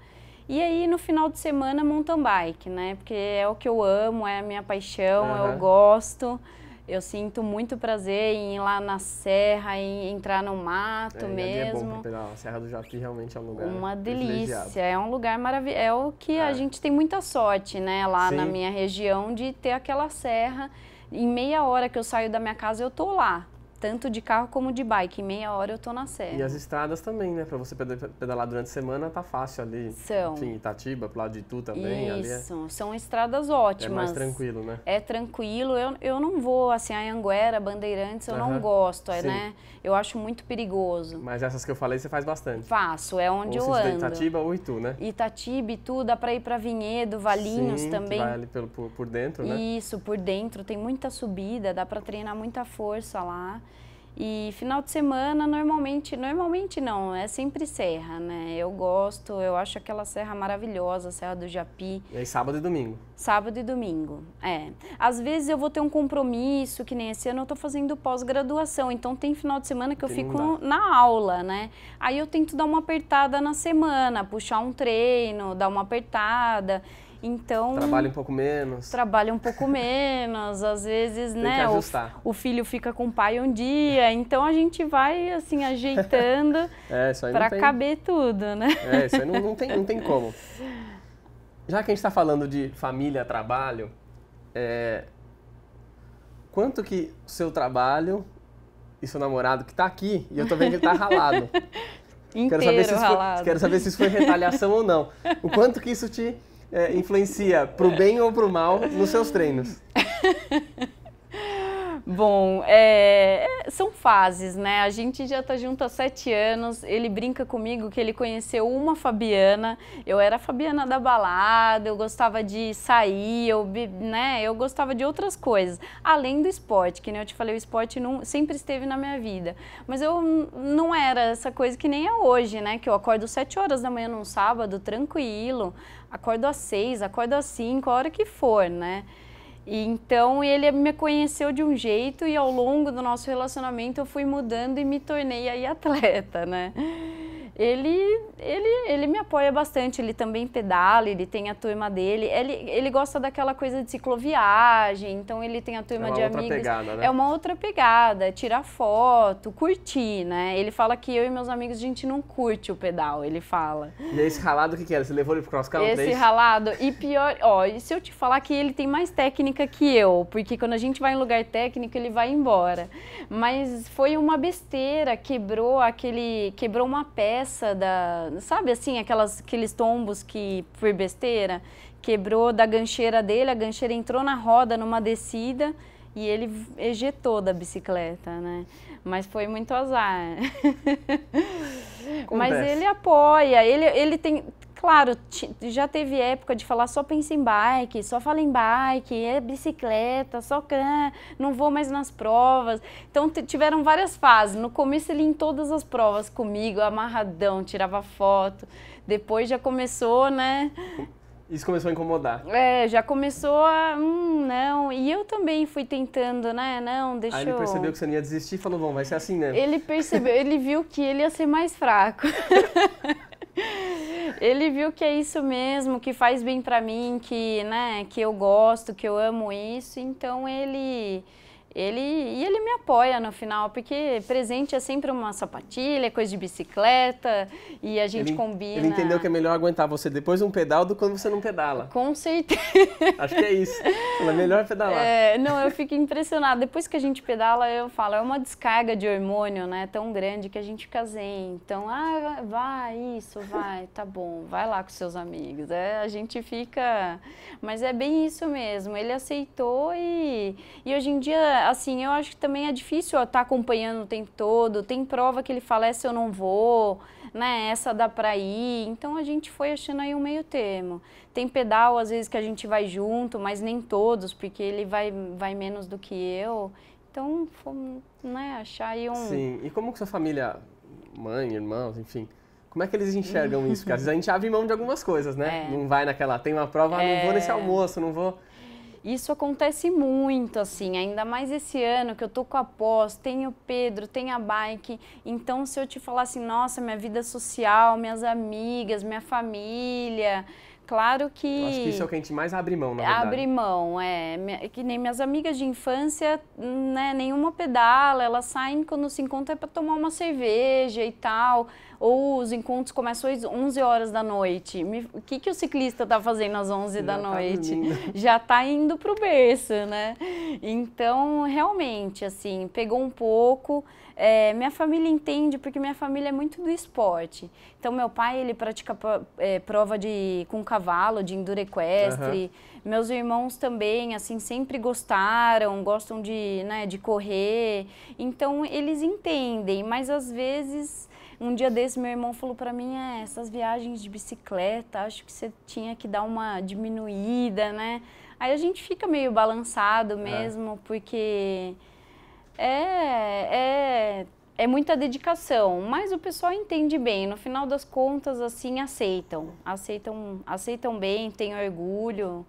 Speaker 2: E aí no final de semana mountain bike, né? Porque é o que eu amo, é a minha paixão, uhum. eu gosto. Eu sinto muito prazer em ir lá na serra, em entrar no mato é, mesmo. É bom
Speaker 1: pegar a Serra do Japi realmente é um lugar Uma delícia, é
Speaker 2: um lugar maravilhoso. É o que é. a gente tem muita sorte, né, lá Sim. na minha região de ter aquela serra. Em meia hora que eu saio da minha casa, eu tô lá tanto de carro como de bike. Em meia hora eu tô na serra. E as
Speaker 1: estradas também, né? Para você pedalar durante a semana tá fácil ali. São. Enfim, Itatiba, pro lado de Itu também. É Isso,
Speaker 2: é... são estradas ótimas. É mais tranquilo, né? É tranquilo. Eu, eu não vou, assim, a Anguera, Bandeirantes, eu uh -huh. não gosto, é, né? Eu acho muito perigoso.
Speaker 1: Mas essas que eu falei você faz bastante?
Speaker 2: Faço, é onde ou eu ando. Itatiba ou Itu, né? Itatiba, Itu, dá para ir para Vinhedo, Valinhos Sim, também. Vai ali
Speaker 1: pelo, por, por dentro, né? Isso,
Speaker 2: por dentro. Tem muita subida, dá para treinar muita força lá. E final de semana, normalmente, normalmente não, é sempre serra, né? Eu gosto, eu acho aquela serra maravilhosa, a Serra do Japi.
Speaker 1: E aí sábado e domingo?
Speaker 2: Sábado e domingo, é. Às vezes eu vou ter um compromisso, que nem esse ano eu tô fazendo pós-graduação, então tem final de semana que eu fico na aula, né? Aí eu tento dar uma apertada na semana, puxar um treino, dar uma apertada. Então. Trabalha um
Speaker 1: pouco menos.
Speaker 2: Trabalha um pouco menos, às vezes, Tem né? O, o, filho fica com o pai um dia, então a gente vai assim ajeitando
Speaker 1: é, para tem... caber
Speaker 2: tudo, né? É, isso aí não, não, tem, não tem como. Já que a gente está
Speaker 1: falando de família, trabalho, é... quanto que o seu trabalho e seu namorado que está aqui, e eu estou vendo que ele tá ralado. Inteiro quero saber se ralado. Foi, quero saber se isso foi retaliação ou não. O quanto que isso te é, influencia pro bem ou pro mal nos seus treinos?
Speaker 2: Bom, é, é, são fases, né? A gente já tá junto há sete anos. Ele brinca comigo que ele conheceu uma Fabiana. Eu era a Fabiana da balada, eu gostava de sair, eu, né? eu gostava de outras coisas, além do esporte, que nem eu te falei, o esporte não, sempre esteve na minha vida. Mas eu não era essa coisa que nem é hoje, né? Que eu acordo sete horas da manhã num sábado, tranquilo, acordo às seis, acordo às cinco, a hora que for, né? E então ele me conheceu de um jeito e ao longo do nosso relacionamento eu fui mudando e me tornei aí atleta, né? ele, ele, ele me apoia bastante, ele também pedala, ele tem a turma dele, ele, ele gosta daquela coisa de cicloviagem, então ele tem a turma é de amigos. Pegada, né? É uma outra pegada, é tirar foto, curtir, né? Ele fala que eu e meus amigos, a gente não curte o pedal, ele fala. E
Speaker 1: esse ralado o que, que era? Você levou ele pro cross country? É esse
Speaker 2: ralado, e pior, ó, e se eu te falar que ele tem mais técnica que eu, porque quando a gente vai em lugar técnico, ele vai embora. Mas foi uma besteira, quebrou aquele, quebrou uma peça, peça da. Sabe assim, aquelas, aqueles tombos que, por besteira, quebrou da gancheira dele, a gancheira entrou na roda numa descida e ele ejetou da bicicleta, né? Mas foi muito azar. Mas ele apoia, ele, ele tem, Claro, já teve época de falar só pensa em bike, só fala em bike, é bicicleta, só can, não vou mais nas provas. Então tiveram várias fases. No começo ele em todas as provas comigo, amarradão, tirava foto. Depois já começou, né? Isso começou a incomodar. É, já começou a. Hum, não. E eu também fui tentando, né? Não, deixa Aí ele percebeu que
Speaker 1: você não ia desistir e falou: bom, vai ser assim, né?
Speaker 2: Ele percebeu, ele viu que ele ia ser mais fraco. ele viu que é isso mesmo, que faz bem para mim, que, né, que eu gosto, que eu amo isso, então ele ele, e ele me apoia no final, porque presente é sempre uma sapatilha, é coisa de bicicleta, e a gente ele, combina. Ele entendeu
Speaker 1: que é melhor aguentar você depois um pedal do que quando você não pedala.
Speaker 2: Com certeza.
Speaker 1: Acho que é isso. É melhor pedalar.
Speaker 2: É, não, eu fico impressionada. Depois que a gente pedala, eu falo, é uma descarga de hormônio, né, tão grande que a gente fica zen. Então, ah, vai, isso, vai, tá bom, vai lá com seus amigos. É, a gente fica... Mas é bem isso mesmo, ele aceitou e, e hoje em dia assim, eu acho que também é difícil estar tá acompanhando o tempo todo. Tem prova que ele fala, essa eu não vou, né? Essa dá para ir. Então a gente foi achando aí um meio termo. Tem pedal, às vezes, que a gente vai junto, mas nem todos, porque ele vai, vai menos do que eu. Então, fomos, né, achar aí um. Sim,
Speaker 1: e como que sua família, mãe, irmãos, enfim. Como é que eles enxergam isso? Porque às vezes a gente abre mão de algumas coisas, né? É. Não vai naquela, tem uma prova, é. não vou é. nesse almoço,
Speaker 2: não vou. Isso acontece muito, assim, ainda mais esse ano que eu tô com a pós, tenho Pedro, tenho a bike. Então, se eu te falar assim, nossa, minha vida social, minhas amigas, minha família, Claro que. Eu acho que isso é o que a
Speaker 1: gente mais abre mão, na verdade. Abre
Speaker 2: mão, é. é que nem minhas amigas de infância, né? Nenhuma pedala, elas saem quando se encontram é para tomar uma cerveja e tal. Ou os encontros começam às 11 horas da noite. O que, que o ciclista está fazendo às 11 Já da tá noite? Já está indo pro berço, né? Então, realmente, assim, pegou um pouco. É, minha família entende porque minha família é muito do esporte. Então meu pai ele pratica é, prova de com cavalo, de enduro equestre. Uhum. Meus irmãos também assim sempre gostaram, gostam de, né, de correr. Então eles entendem, mas às vezes um dia desse meu irmão falou para mim, é, essas viagens de bicicleta, acho que você tinha que dar uma diminuída, né? Aí a gente fica meio balançado é. mesmo, é. porque é, é, é muita dedicação, mas o pessoal entende bem. No final das contas, assim, aceitam. Aceitam, aceitam bem, têm orgulho.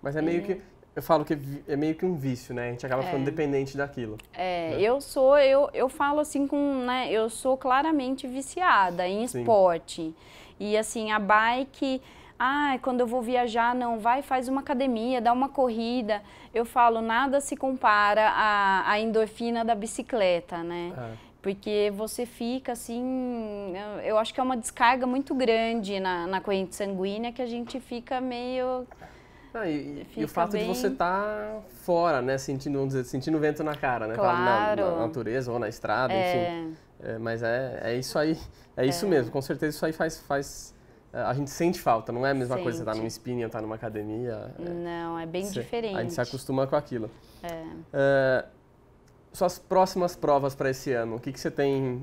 Speaker 1: Mas é meio é. que. Eu falo que é meio que um vício, né? A gente acaba é. ficando é. dependente daquilo.
Speaker 2: É, né? eu sou, eu, eu falo assim com, né? Eu sou claramente viciada em Sim. esporte. E assim, a bike ah, quando eu vou viajar, não, vai, faz uma academia, dá uma corrida. Eu falo, nada se compara à, à endorfina da bicicleta, né? É. Porque você fica assim, eu acho que é uma descarga muito grande na, na corrente sanguínea que a gente fica meio. Ah,
Speaker 1: e, e, o fato bem... de você estar tá fora, né? Sentindo, vamos dizer, sentindo vento na cara, né? Claro. Na, na, natureza ou na estrada, é. enfim. É, mas é, é isso aí, é, é isso mesmo, com certeza isso aí faz, faz é, a gente sente falta, não é a mesma sente. coisa você estar tá num spinning ou tá numa academia. É,
Speaker 2: não, é bem diferente. A gente se
Speaker 1: acostuma com aquilo. É. É, suas próximas provas para esse ano, o que, que você tem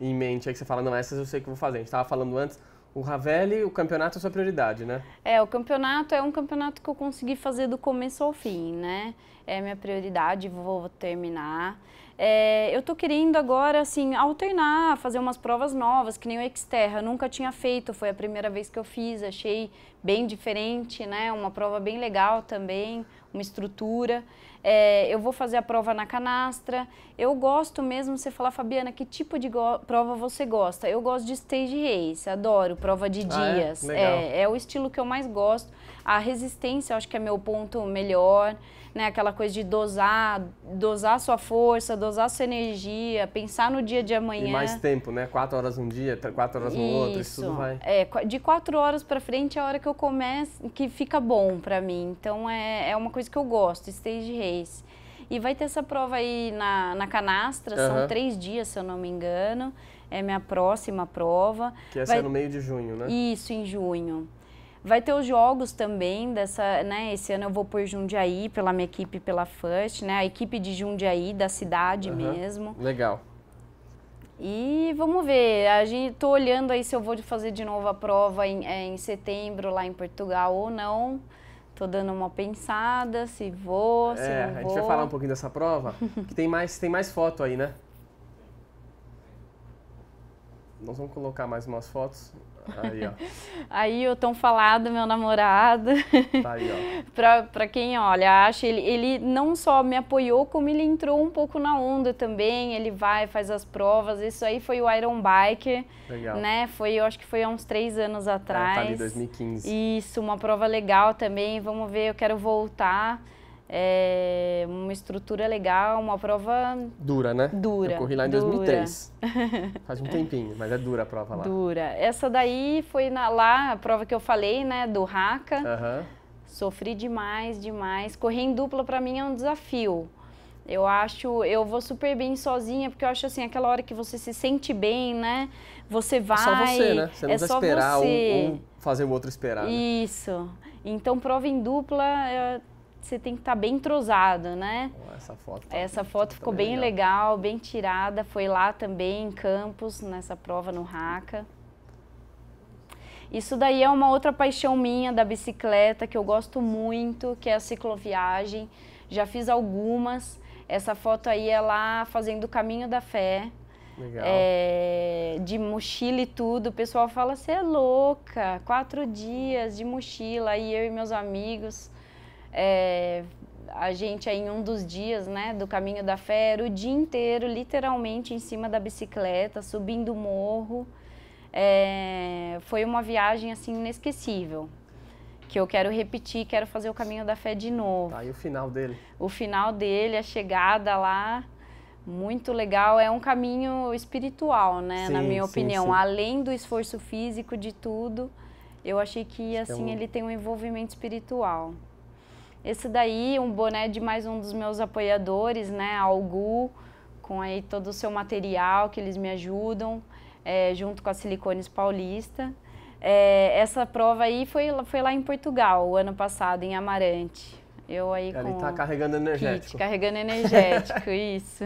Speaker 1: em mente aí que você fala, não, essas eu sei que vou fazer. A gente estava falando antes, o Ravelli, o campeonato é sua prioridade, né?
Speaker 2: É, o campeonato é um campeonato que eu consegui fazer do começo ao fim, né? É minha prioridade, vou terminar. É, eu estou querendo agora, assim, alternar, fazer umas provas novas, que nem o Xterra. nunca tinha feito, foi a primeira vez que eu fiz, achei bem diferente, né? Uma prova bem legal também, uma estrutura. É, eu vou fazer a prova na canastra. Eu gosto mesmo, você falar, Fabiana, que tipo de prova você gosta? Eu gosto de stage race, adoro prova de dias. Ah, é? é? é o estilo que eu mais gosto. A resistência, eu acho que é meu ponto melhor né? Aquela coisa de dosar, dosar sua força, dosar sua energia, pensar no dia de amanhã. E mais
Speaker 1: tempo, né? Quatro horas um dia, quatro horas no isso. outro, isso tudo vai.
Speaker 2: É, de quatro horas para frente é a hora que eu começo, que fica bom para mim. Então é, é uma coisa que eu gosto, stage race. E vai ter essa prova aí na, na canastra, uhum. são três dias, se eu não me engano. É minha próxima prova. Que essa é vai... é no meio de junho, né? Isso, em junho. Vai ter os jogos também dessa, né? Esse ano eu vou por Jundiaí, pela minha equipe, pela FUST, né? A equipe de Jundiaí, da cidade uhum. mesmo. Legal. E vamos ver, a gente tô olhando aí se eu vou fazer de novo a prova em, é, em setembro lá em Portugal ou não. Tô dando uma pensada, se vou, é, se não vou. A gente vai falar um
Speaker 1: pouquinho dessa prova, que tem mais, tem mais foto aí, né? Nós vamos colocar mais umas fotos Aí, ó.
Speaker 2: aí o tão falado, meu namorado. Tá para pra, quem olha, acha, ele, ele não só me apoiou, como ele entrou um pouco na onda também. Ele vai, faz as provas. Isso aí foi o Iron Bike. Legal. Né? Foi, eu acho que foi há uns três anos atrás. É, tá ali, 2015. Isso, uma prova legal também. Vamos ver, eu quero voltar é, uma estrutura legal, uma prova...
Speaker 1: Dura, né? Dura. Eu corri lá em dura. 2003. Faz um tempinho, mas é dura a prova lá. Dura.
Speaker 2: Essa daí foi na, lá, a prova que eu falei, né, do Raca. Uhum. Sofri demais, demais. Correr em dupla para mim é um desafio. Eu acho, eu vou super bem sozinha, porque eu acho assim, aquela hora que você se sente bem, né? Você vai. É só você, né? Você não é esperar Ou,
Speaker 1: fazer o outro esperar. Né?
Speaker 2: Isso. Então, prova em dupla, você tem que estar tá bem entrosado, né? Essa foto, tá Essa foto tá ficou bem legal. legal. bem tirada. Foi lá também em Campos, nessa prova no Raca. Isso daí é uma outra paixão minha da bicicleta que eu gosto muito, que é a cicloviagem. Já fiz algumas. Essa foto aí é lá fazendo o caminho da fé. Legal. É, de mochila e tudo. O pessoal fala, você é louca, quatro dias de mochila. E eu e meus amigos é, a gente aí, em um dos dias, né, do Caminho da Fé, era o dia inteiro, literalmente, em cima da bicicleta, subindo o morro. É, foi uma viagem, assim, inesquecível que eu quero repetir, quero fazer o caminho da fé de novo. Aí tá, o final dele? O final dele, a chegada lá, muito legal. É um caminho espiritual, né? Sim, na minha opinião, sim, sim. além do esforço físico de tudo, eu achei que é assim é um... ele tem um envolvimento espiritual. Esse daí, um boné de mais um dos meus apoiadores, né, Algu, com aí todo o seu material que eles me ajudam, é, junto com a Silicones Paulista. É, essa prova aí foi, foi lá em Portugal, o ano passado, em Amarante. Eu aí com tá
Speaker 1: carregando energético. Kit, carregando
Speaker 2: energético, isso.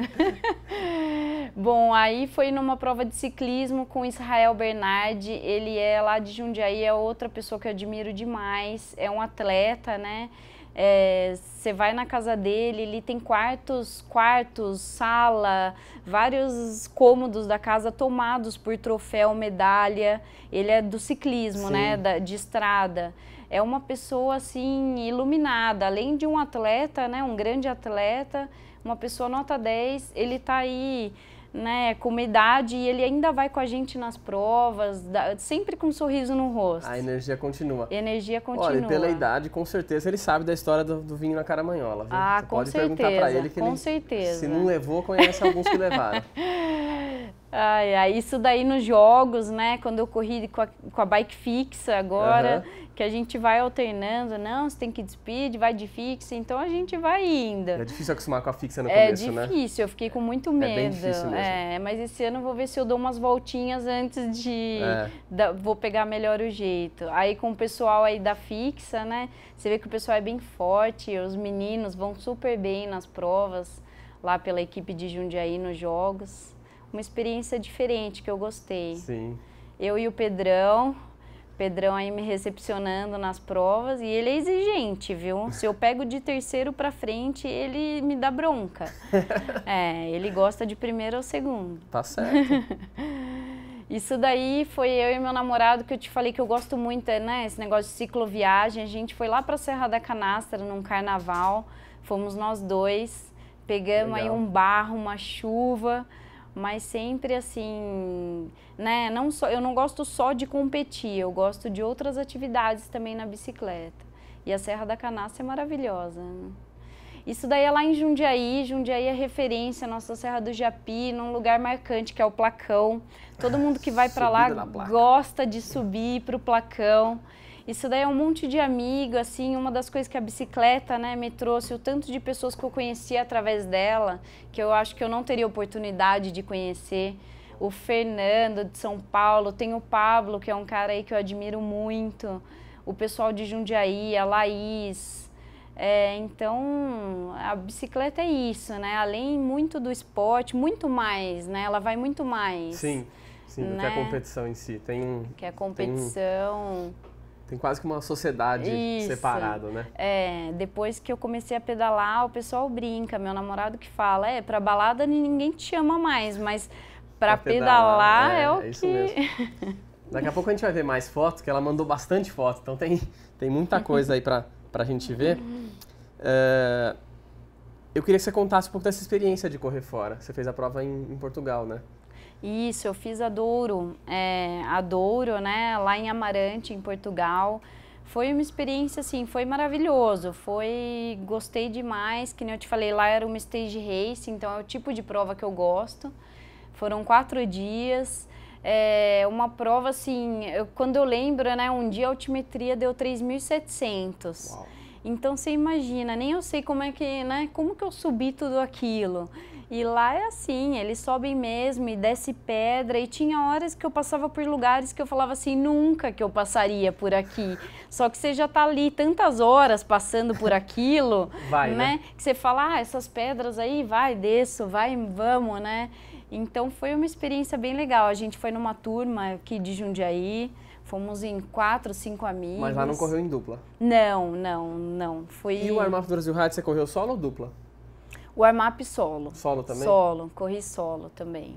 Speaker 2: Bom, aí foi numa prova de ciclismo com Israel Bernardi. Ele é lá de Jundiaí, é outra pessoa que eu admiro demais. É um atleta, né? É, você é, vai na casa dele, ele tem quartos, quartos, sala, vários cômodos da casa tomados por troféu, medalha. Ele é do ciclismo, né, Sim. né? Da, de estrada. É uma pessoa assim iluminada, além de um atleta, né? Um grande atleta, uma pessoa nota 10, ele está aí né, com uma idade e ele ainda vai com a gente nas provas, sempre com um sorriso no rosto. A
Speaker 1: energia continua. A
Speaker 2: energia continua. Olha, pela
Speaker 1: idade, com certeza ele sabe da história do, do vinho na caramanhola. Viu?
Speaker 2: Ah, Você com pode certeza. perguntar para ele que com ele, certeza. se não
Speaker 1: levou, conhece alguns que levaram.
Speaker 2: Ai, ai, isso daí nos jogos, né? Quando eu corri com a, com a bike fixa agora, uhum que a gente vai alternando, não, você tem que despedir, vai de fixa, então a gente vai ainda. É
Speaker 1: difícil acostumar com a fixa no é começo, né? É difícil,
Speaker 2: eu fiquei com muito medo. É bem difícil mesmo. É, mas esse ano eu vou ver se eu dou umas voltinhas antes de... É. Da, vou pegar melhor o jeito. Aí com o pessoal aí da fixa, né, você vê que o pessoal é bem forte, os meninos vão super bem nas provas, lá pela equipe de Jundiaí nos jogos. Uma experiência diferente que eu gostei. Sim. Eu e o Pedrão, Pedrão aí me recepcionando nas provas e ele é exigente, viu? Se eu pego de terceiro para frente, ele me dá bronca. é, ele gosta de primeiro ou segundo. Tá certo. Isso daí foi eu e meu namorado que eu te falei que eu gosto muito, né? Esse negócio de cicloviagem. A gente foi lá para Serra da Canastra num carnaval, fomos nós dois, pegamos Legal. aí um barro, uma chuva mas sempre assim, né? Não só, eu não gosto só de competir, eu gosto de outras atividades também na bicicleta. E a Serra da Canastra é maravilhosa. Né? Isso daí é lá em Jundiaí. Jundiaí é referência, nossa Serra do Japi, num lugar marcante que é o Placão. Todo mundo que vai para lá gosta de subir para o Placão. Isso daí é um monte de amigo, assim, uma das coisas que a bicicleta, né, me trouxe, o tanto de pessoas que eu conhecia através dela, que eu acho que eu não teria oportunidade de conhecer. O Fernando de São Paulo, tem o Pablo, que é um cara aí que eu admiro muito, o pessoal de Jundiaí, a Laís. É, então, a bicicleta é isso, né? Além muito do esporte, muito mais, né? Ela vai muito mais. Sim. Sim, né? que a né?
Speaker 1: competição em si. Tem, que
Speaker 2: é a competição. Tem
Speaker 1: tem quase que uma sociedade Isso. separada, né?
Speaker 2: É, depois que eu comecei a pedalar, o pessoal brinca, meu namorado que fala, é, pra balada ninguém te ama mais, mas para pedalar, pedalar, é, é o é isso que... Mesmo.
Speaker 1: Daqui a pouco a gente vai ver mais fotos, que ela mandou bastante fotos, então tem, tem muita coisa aí para a gente ver. É, eu queria que você contasse um pouco dessa experiência de correr fora. Você fez a prova em, em Portugal, né?
Speaker 2: Isso, eu fiz a Douro, é, a Douro, né, lá em Amarante, em Portugal. Foi uma experiência, assim, foi maravilhoso, foi, gostei demais, que nem eu te falei, lá era uma stage race, então é o tipo de prova que eu gosto. Foram quatro dias, é, uma prova, assim, eu, quando eu lembro, né, um dia a altimetria deu 3.700. Então você imagina, nem eu sei como é que, né, como que eu subi tudo aquilo. E lá é assim, eles sobem mesmo e desce pedra. E tinha horas que eu passava por lugares que eu falava assim, nunca que eu passaria por aqui. Só que você já tá ali tantas horas passando por aquilo, vai, né? né? Que você fala, ah, essas pedras aí, vai, desço, vai, vamos, né? Então foi uma experiência bem legal. A gente foi numa turma aqui de Jundiaí. Fomos em quatro, cinco amigos. Mas lá não correu em dupla? Não, não, não. Foi... E o Armaf
Speaker 1: Brasil Rádio, você correu solo ou dupla?
Speaker 2: O up solo. Solo também? Solo, corri solo também.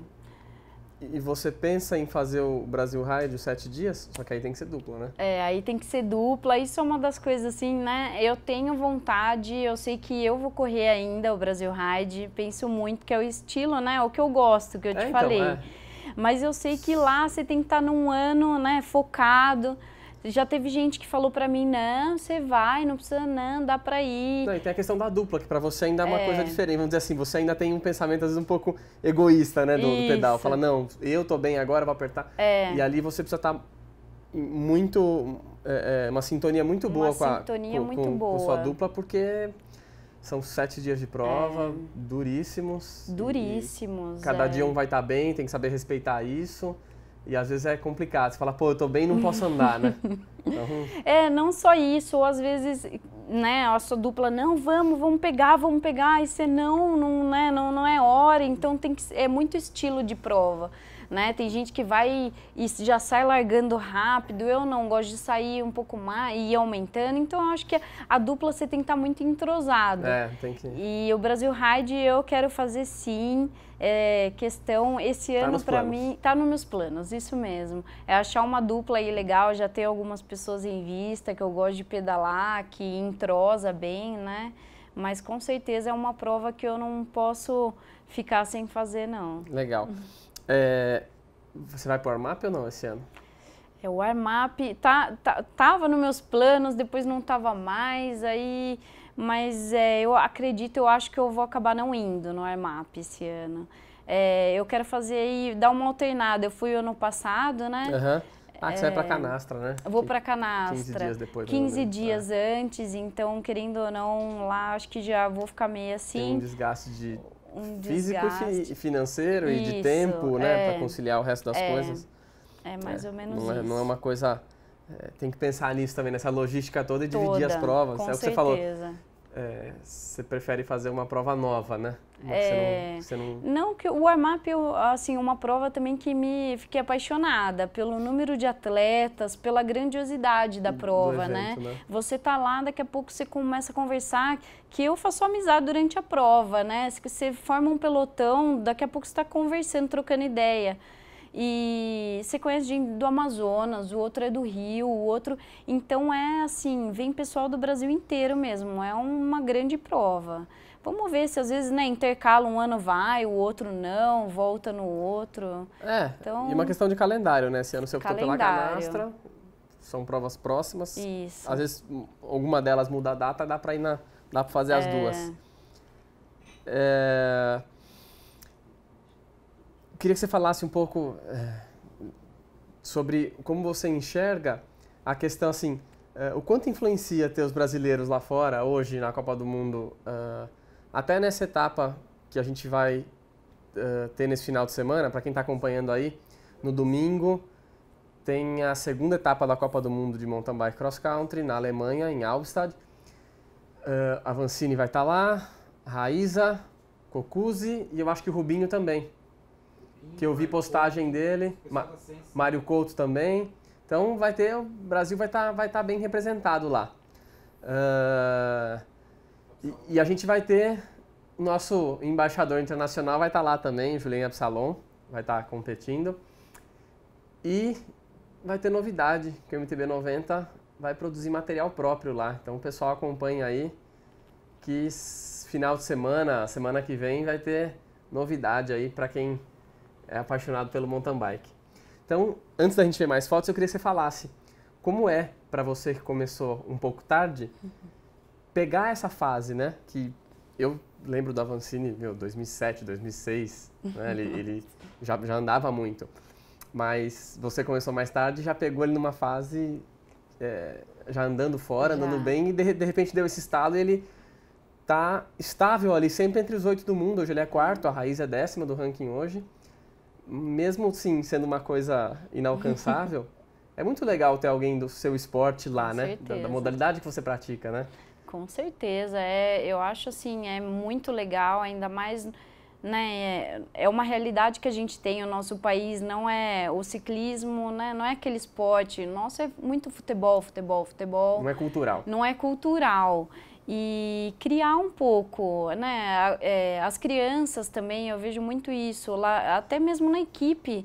Speaker 1: E você pensa em fazer o Brasil Ride sete dias? Só que aí tem que ser dupla, né?
Speaker 2: É, aí tem que ser dupla. Isso é uma das coisas assim, né? Eu tenho vontade, eu sei que eu vou correr ainda o Brasil Ride Penso muito, que é o estilo, né? É o que eu gosto, que eu te é, então, falei. Então, é. Mas eu sei que lá você tem que estar num ano, né, focado. Já teve gente que falou para mim, não, você vai, não precisa não, dá para ir.
Speaker 1: Não, e tem a questão da dupla, que para você ainda é uma é. coisa diferente. Vamos dizer assim, você ainda tem um pensamento às vezes um pouco egoísta, né, do, do pedal. Fala, não, eu tô bem agora, vou apertar.
Speaker 2: É. E ali
Speaker 1: você precisa estar tá muito... É, é, uma sintonia muito boa uma com a sintonia com, muito com, boa. com sua dupla, porque... São sete dias de prova, é. duríssimos.
Speaker 2: Duríssimos. Cada dia é. um
Speaker 1: vai estar tá bem, tem que saber respeitar isso. E às vezes é complicado. Você fala, pô, eu tô bem e não posso andar, né? Então, hum.
Speaker 2: É, não só isso. Ou às vezes, né, a sua dupla, não, vamos, vamos pegar, vamos pegar. E você não, não, né, não, não é hora. Então tem que, é muito estilo de prova né? Tem gente que vai e já sai largando rápido. Eu não gosto de sair um pouco mais e ir aumentando. Então, eu acho que a dupla você tem que estar tá muito entrosado. É, tem que. E o Brasil Ride eu quero fazer sim. É, questão esse tá ano para mim tá nos meus planos, isso mesmo. É achar uma dupla aí legal, já ter algumas pessoas em vista que eu gosto de pedalar, que entrosa bem, né? Mas com certeza é uma prova que eu não posso ficar sem fazer não.
Speaker 1: Legal. É, você vai para o Armap ou não esse ano?
Speaker 2: É, o Armap tá, tá, tava nos meus planos, depois não tava mais, aí, mas é, eu acredito, eu acho que eu vou acabar não indo no Armap esse ano. É, eu quero fazer e dar uma alternada. Eu fui ano passado, né? Uhum. Ah, que você vai para é, Canastra,
Speaker 1: né? Vou para Canastra. 15 dias depois. 15
Speaker 2: dias é. antes, então, querendo ou não, lá acho que já vou ficar meio assim. Tem um
Speaker 1: desgaste de um desgaste. Físico e financeiro isso, e de tempo, né? para é. conciliar o resto das é, coisas.
Speaker 2: É mais é, ou menos não isso. É, não
Speaker 1: é uma coisa... É, tem que pensar nisso também, nessa logística toda e toda, dividir as provas. é o que você falou. É, você prefere fazer uma prova nova, né? É, você não, é. você não...
Speaker 2: não, que o Armap, assim, uma prova também que me fiquei apaixonada pelo número de atletas, pela grandiosidade da prova, evento, né? né? Você tá lá, daqui a pouco você começa a conversar, que eu faço amizade durante a prova, né? Você forma um pelotão, daqui a pouco você está conversando, trocando ideia e conhece gente do Amazonas, o outro é do Rio, o outro. Então é assim, vem pessoal do Brasil inteiro mesmo, é uma grande prova. Vamos ver se às vezes né, intercala um ano vai, o outro não, volta no outro. É, então, e uma questão
Speaker 1: de calendário, né? se ano você optou pela canastra, são provas próximas. Isso. Às vezes alguma delas muda a data, dá para ir na, dá para fazer é. as duas. É, queria que você falasse um pouco é, sobre como você enxerga a questão assim, é, o quanto influencia ter os brasileiros lá fora hoje na Copa do Mundo, é, até nessa etapa que a gente vai ter nesse final de semana, para quem está acompanhando aí, no domingo tem a segunda etapa da Copa do Mundo de mountain bike cross country na Alemanha, em Albstadt. a Vancini vai estar tá lá, Raiza, Cocuzzi e eu acho que o Rubinho também que eu vi postagem dele, Ma Mário Couto também. Então vai ter, o Brasil vai estar tá, vai tá bem representado lá. Uh, e, e, a gente vai ter nosso embaixador internacional vai estar tá lá também, Julien Absalom, vai estar tá competindo. E vai ter novidade, que o MTB 90 vai produzir material próprio lá. Então o pessoal acompanha aí que final de semana, semana que vem vai ter novidade aí para quem é apaixonado pelo mountain bike. Então, antes da gente ver mais fotos, eu queria que você falasse como é para você que começou um pouco tarde pegar essa fase, né? Que eu lembro do Avancini, meu, 2007, 2006, né? ele, ele já, já andava muito. Mas você começou mais tarde já pegou ele numa fase é, já andando fora, já. andando bem, e de, de repente deu esse estalo e ele tá estável ali, sempre entre os oito do mundo. Hoje ele é quarto, a raiz é décima do ranking hoje mesmo sim sendo uma coisa inalcançável, é muito legal ter alguém do seu esporte lá, Com né? Da, da, modalidade que você pratica, né?
Speaker 2: Com certeza. É, eu acho assim, é muito legal, ainda mais. Né, é, é uma realidade que a gente tem o nosso país, não é o ciclismo, né, não é aquele esporte. Nosso é muito futebol, futebol, futebol. Não é cultural. Não é cultural e criar um pouco, né? É, as crianças também, eu vejo muito isso, lá, até mesmo na equipe.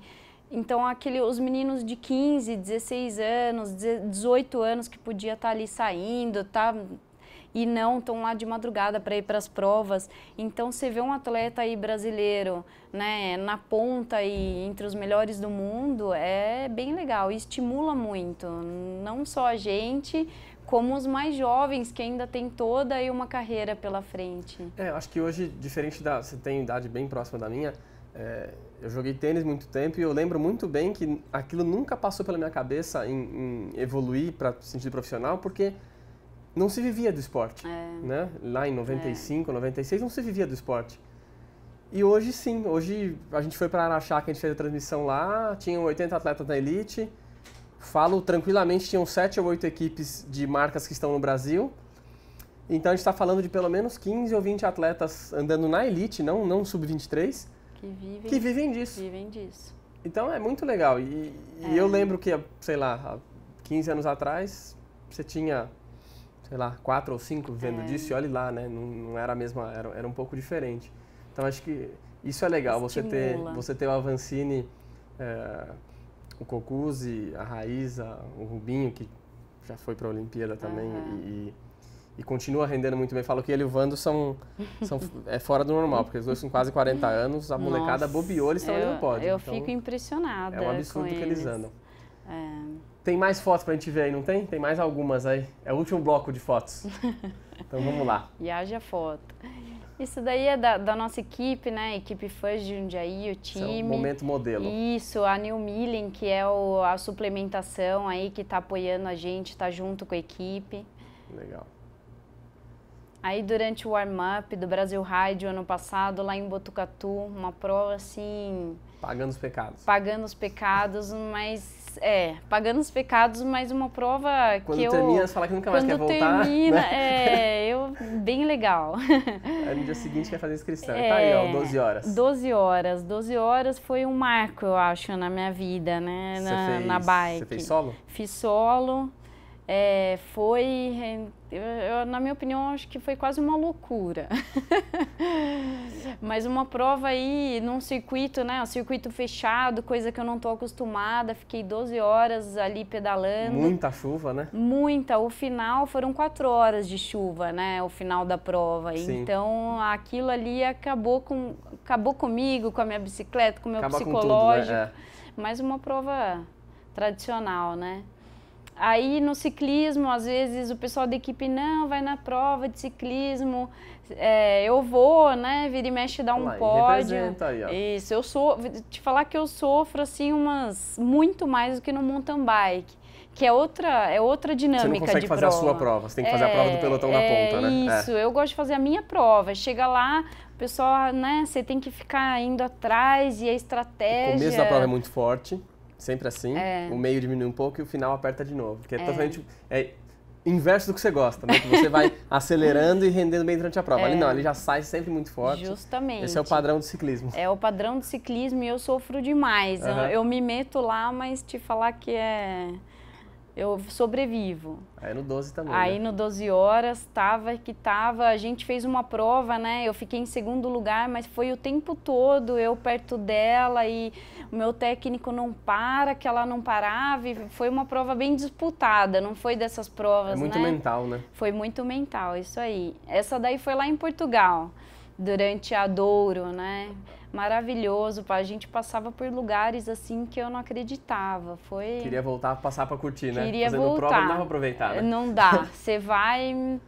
Speaker 2: Então, aquele, os meninos de 15, 16 anos, 18 anos que podia estar tá ali saindo, tá, e não estão lá de madrugada para ir para as provas. Então, você vê um atleta aí brasileiro né, na ponta e entre os melhores do mundo, é bem legal, estimula muito, não só a gente, como os mais jovens que ainda têm toda aí uma carreira pela frente. É, eu
Speaker 1: acho que hoje, diferente da. Você tem idade bem próxima da minha, é, eu joguei tênis muito tempo e eu lembro muito bem que aquilo nunca passou pela minha cabeça em, em evoluir para sentido profissional, porque não se vivia do esporte. É. Né? Lá em 95, é. 96, não se vivia do esporte. E hoje sim, hoje a gente foi para Araxá, que a gente fez a transmissão lá, tinham 80 atletas na elite falo tranquilamente, tinham sete ou oito equipes de marcas que estão no Brasil. Então a gente está falando de pelo menos 15 ou 20 atletas andando na elite, não, não sub-23, que vivem, que vivem disso. Vivem disso. Então é muito legal. E, é. e eu é. lembro que, sei lá, 15 anos atrás, você tinha, sei lá, quatro ou cinco vendo é. disso, e olhe lá, né? Não, não, era a mesma, era, era um pouco diferente. Então acho que isso é legal, você ter, você ter o Avancini é, o Cocuzzi, a Raíza, o Rubinho, que já foi para a Olimpíada também uhum. e, e, continua rendendo muito bem. Falo que ele e o Vando são, são é fora do normal, porque os dois são quase 40 anos, a molecada Nossa, bobeou, eles estão ali no pódio. Eu então, fico
Speaker 2: impressionada. É um absurdo que eles, eles andam. É.
Speaker 1: Tem mais fotos para a gente ver aí, não tem? Tem mais algumas aí. É o último bloco de fotos. Então vamos lá.
Speaker 2: e haja foto. Isso daí é da, da nossa equipe, né? Equipe Fãs de Jundiaí, o é time. Esse é o momento modelo. Isso, a New Milling, que é o, a suplementação aí que está apoiando a gente, está junto com a equipe. Legal. Aí durante o warm-up do Brasil Rádio ano passado, lá em Botucatu, uma prova assim. Pagando os pecados. Pagando os pecados, mas é, pagando os pecados, mas uma prova quando que eu... Quando termina, você fala que nunca mais quer voltar. Quando termina, né? é, eu, bem legal.
Speaker 1: Aí no dia seguinte quer fazer inscrição. É, tá aí, ó, 12 horas.
Speaker 2: 12 horas. 12 horas foi um marco, eu acho, na minha vida, né? Na, fez, na bike. Você fez solo? Fiz solo. É, foi, eu, na minha opinião, acho que foi quase uma loucura. Mas uma prova aí num circuito, né? Um circuito fechado, coisa que eu não estou acostumada. Fiquei 12 horas ali pedalando. Muita chuva, né? Muita. O final foram 4 horas de chuva, né? O final da prova. Sim. Então aquilo ali acabou, com, acabou comigo, com a minha bicicleta, com o meu Acaba psicológico. Tudo, né? é. Mais uma prova tradicional, né? Aí no ciclismo, às vezes o pessoal da equipe não vai na prova de ciclismo, é, eu vou, né? Vira e mexe dá um Lá, pódio. Aí, ó. Isso, eu sou. Te falar que eu sofro assim umas muito mais do que no mountain bike. Que é outra, é outra dinâmica de prova. Você não consegue fazer prova. a sua prova, você tem que é, fazer a prova do é, pelotão é, na ponta, né? É é. Isso, eu gosto de fazer a minha prova. Chega lá, o pessoal, né, você tem que ficar indo atrás e a estratégia... O começo da prova é
Speaker 1: muito forte sempre assim. É. O meio diminui um pouco e o final aperta de novo. Porque é, é. totalmente. É inverso do que você gosta, né? Que você vai acelerando e rendendo bem durante a prova. É. Ali não, ele já sai sempre muito forte.
Speaker 2: Justamente. Esse é o
Speaker 1: padrão do ciclismo.
Speaker 2: É o padrão do ciclismo e eu sofro demais. Uhum. Eu, eu me meto lá, mas te falar que é eu sobrevivo.
Speaker 1: Aí no 12 também. Aí né? no
Speaker 2: 12 horas, tava que tava, a gente fez uma prova, né? Eu fiquei em segundo lugar, mas foi o tempo todo eu perto dela e o meu técnico não para, que ela não parava. E foi uma prova bem disputada, não foi dessas provas, é muito né? mental, né? Foi muito mental, isso aí. Essa daí foi lá em Portugal, durante a Douro, né? maravilhoso. A gente passava por lugares assim que eu não acreditava. Foi. Queria
Speaker 1: voltar, passar para curtir, né? Queria Fazendo voltar. prova não dava pra aproveitar, né? É, não
Speaker 2: dá. Você vai.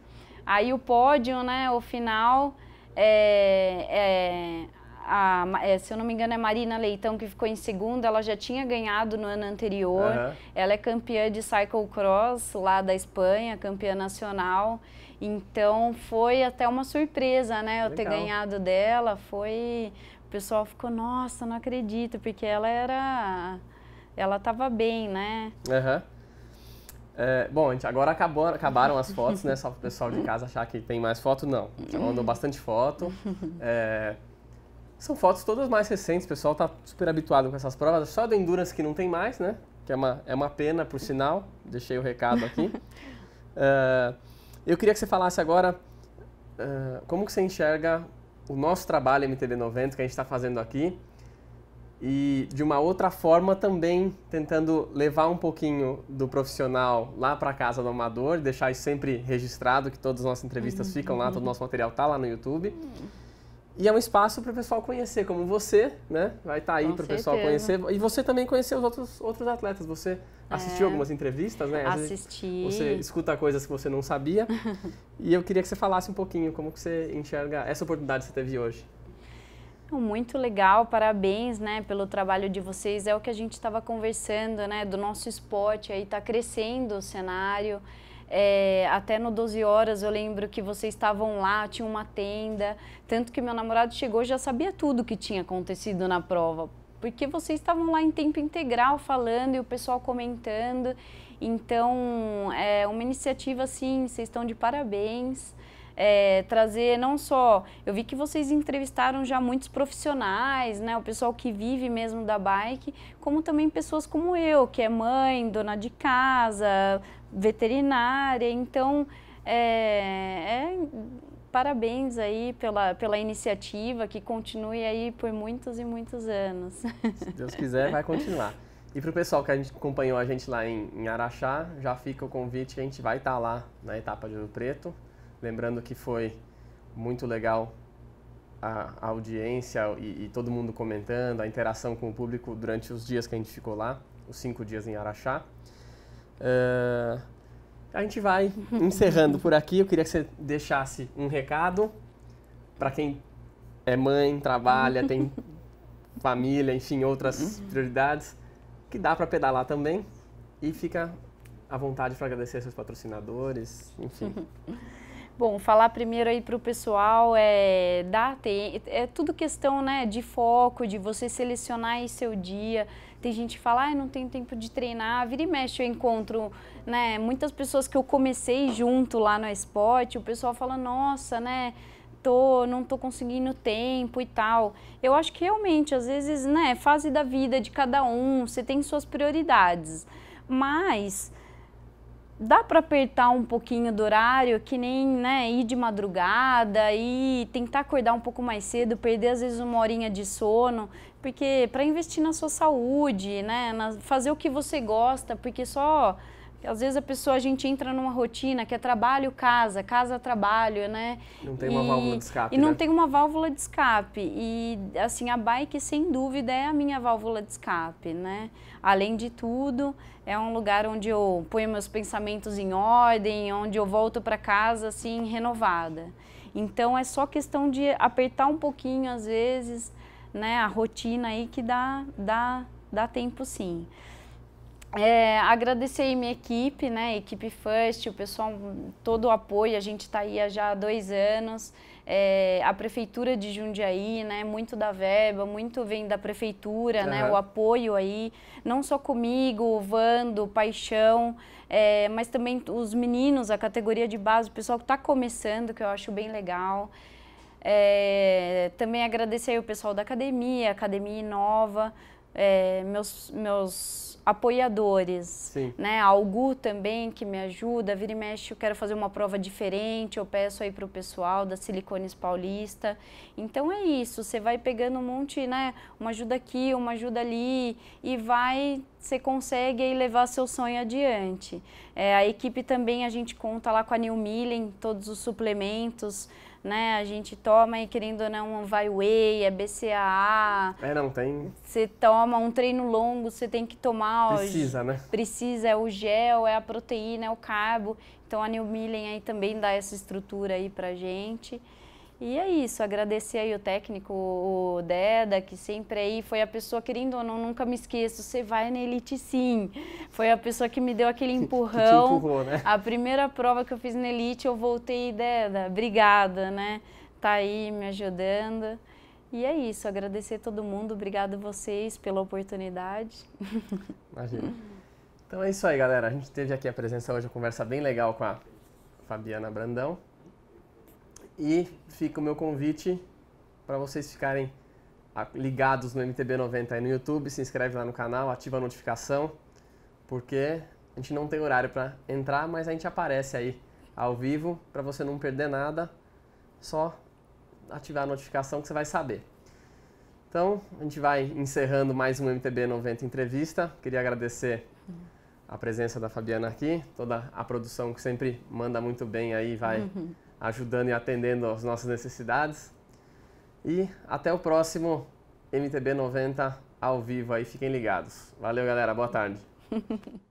Speaker 2: Aí o pódio, né? O final é, é, a, é, se eu não me engano, é Marina Leitão, que ficou em segundo. Ela já tinha ganhado no ano anterior. Uhum. Ela é campeã de cross lá da Espanha, campeã nacional. Então foi até uma surpresa, né? Eu ter ganhado dela. Foi o pessoal ficou, nossa, não acredito, porque ela era. Ela estava bem, né?
Speaker 1: Uhum. É, bom, agora acabou, acabaram as fotos, né? Só para o pessoal de casa achar que tem mais foto, não. Ela mandou bastante foto. É, são fotos todas mais recentes, o pessoal está super habituado com essas provas. Só do Endurance que não tem mais, né? Que é uma, é uma pena, por sinal. Deixei o recado aqui. É, eu queria que você falasse agora uh, como que você enxerga o nosso trabalho MTB 90 que a gente está fazendo aqui e de uma outra forma também tentando levar um pouquinho do profissional lá para casa do amador, deixar isso sempre registrado que todas as nossas entrevistas uhum. ficam lá, uhum. todo o nosso material está lá no YouTube. Uhum. E é um espaço para o pessoal conhecer, como você, né? Vai estar tá aí para o pessoal conhecer. E você também conhecer os outros, outros atletas. Você assistiu é. algumas entrevistas, né? Assisti. Você escuta coisas que você não sabia. e eu queria que você falasse um pouquinho como que você enxerga essa oportunidade que você teve hoje.
Speaker 2: Muito legal, parabéns, né, pelo trabalho de vocês. É o que a gente estava conversando, né, do nosso esporte aí está crescendo o cenário. É, até no 12 horas eu lembro que vocês estavam lá, tinha uma tenda. Tanto que meu namorado chegou já sabia tudo que tinha acontecido na prova. Porque vocês estavam lá em tempo integral falando e o pessoal comentando. Então, é uma iniciativa assim, vocês estão de parabéns. É, trazer não só. Eu vi que vocês entrevistaram já muitos profissionais, né? O pessoal que vive mesmo da bike, como também pessoas como eu, que é mãe, dona de casa, veterinária. Então, é, é, parabéns aí pela, pela iniciativa, que continue aí por muitos e muitos anos. Se
Speaker 1: Deus quiser, vai continuar. E para o pessoal que a gente acompanhou a gente lá em, em Araxá, já fica o convite que a gente vai estar tá lá na etapa de Ouro Preto. Lembrando que foi muito legal a, a audiência e, e, todo mundo comentando, a interação com o público durante os dias que a gente ficou lá, os cinco dias em Araxá. Uh, a gente vai encerrando por aqui. Eu queria que você deixasse um recado para quem é mãe, trabalha, tem família, enfim, outras uhum. prioridades, que dá para pedalar também. E fica à vontade para agradecer seus patrocinadores, enfim.
Speaker 2: Bom, falar primeiro aí para o pessoal é dar é tudo questão né de foco, de você selecionar aí seu dia. Tem gente que fala, ah, não tenho tempo de treinar, vira e mexe, eu encontro né, muitas pessoas que eu comecei junto lá no esporte, o pessoal fala, nossa, né? tô, não tô conseguindo tempo e tal. Eu acho que realmente, às vezes, né, fase da vida de cada um, você tem suas prioridades. Mas dá para apertar um pouquinho do horário, que nem né, ir de madrugada e tentar acordar um pouco mais cedo, perder às vezes uma horinha de sono, porque para investir na sua saúde, né, na, fazer o que você gosta, porque só às vezes a pessoa a gente entra numa rotina que é trabalho casa, casa trabalho, né? Não tem uma e, válvula de escape. E não né? tem uma válvula de escape. E assim, a bike sem dúvida é a minha válvula de escape, né? Além de tudo, é um lugar onde eu ponho meus pensamentos em ordem, onde eu volto para casa assim renovada. Então é só questão de apertar um pouquinho às vezes, né, a rotina aí que dá dá dá tempo sim. É, agradecer a minha equipe, né, equipe First, o pessoal todo o apoio, a gente está aí há já dois anos é, a prefeitura de Jundiaí, né, muito da verba, muito vem da prefeitura, uhum. né, o apoio aí, não só comigo, Vando, Paixão, é, mas também os meninos, a categoria de base, o pessoal que está começando, que eu acho bem legal. É, também agradecer o pessoal da academia, Academia Nova, é, meus, meus apoiadores, Sim. né? Alguém também que me ajuda, vira e mexe, eu quero fazer uma prova diferente, eu peço aí para o pessoal da Silicones Paulista. Então é isso, você vai pegando um monte, né? Uma ajuda aqui, uma ajuda ali e vai, você consegue aí levar seu sonho adiante. É, a equipe também a gente conta lá com a New Millen, todos os suplementos, né? A gente toma e querendo ou não, vai whey, é BCAA.
Speaker 1: É, não tem.
Speaker 2: Você toma um treino longo, você tem que tomar. Precisa, né? Precisa, é o gel, é a proteína, é o carbo. Então a New Millen aí também dá essa estrutura aí pra gente. E é isso, agradecer aí o técnico, o Deda, que sempre aí foi a pessoa, querendo ou não, nunca me esqueço, você vai na Elite sim. Foi a pessoa que me deu aquele empurrão. empurrou, né? A primeira prova que eu fiz na Elite, eu voltei, Deda, obrigada, né? Tá aí me ajudando. E é isso, agradecer todo mundo, obrigado vocês pela oportunidade. Imagina.
Speaker 1: Então é isso aí, galera. A gente teve aqui a presença hoje, uma conversa bem legal com a Fabiana Brandão. E fica o meu convite para vocês ficarem ligados no MTB90 aí no YouTube, se inscreve lá no canal, ativa a notificação, porque a gente não tem horário para entrar, mas a gente aparece aí ao vivo para você não perder nada. Só ativar a notificação que você vai saber. Então, a gente vai encerrando mais um MTB 90 entrevista. Queria agradecer a presença da Fabiana aqui, toda a produção que sempre manda muito bem aí, vai uhum ajudando e atendendo às nossas necessidades. E até o próximo MTB 90 ao vivo aí, fiquem ligados. Valeu, galera, boa tarde.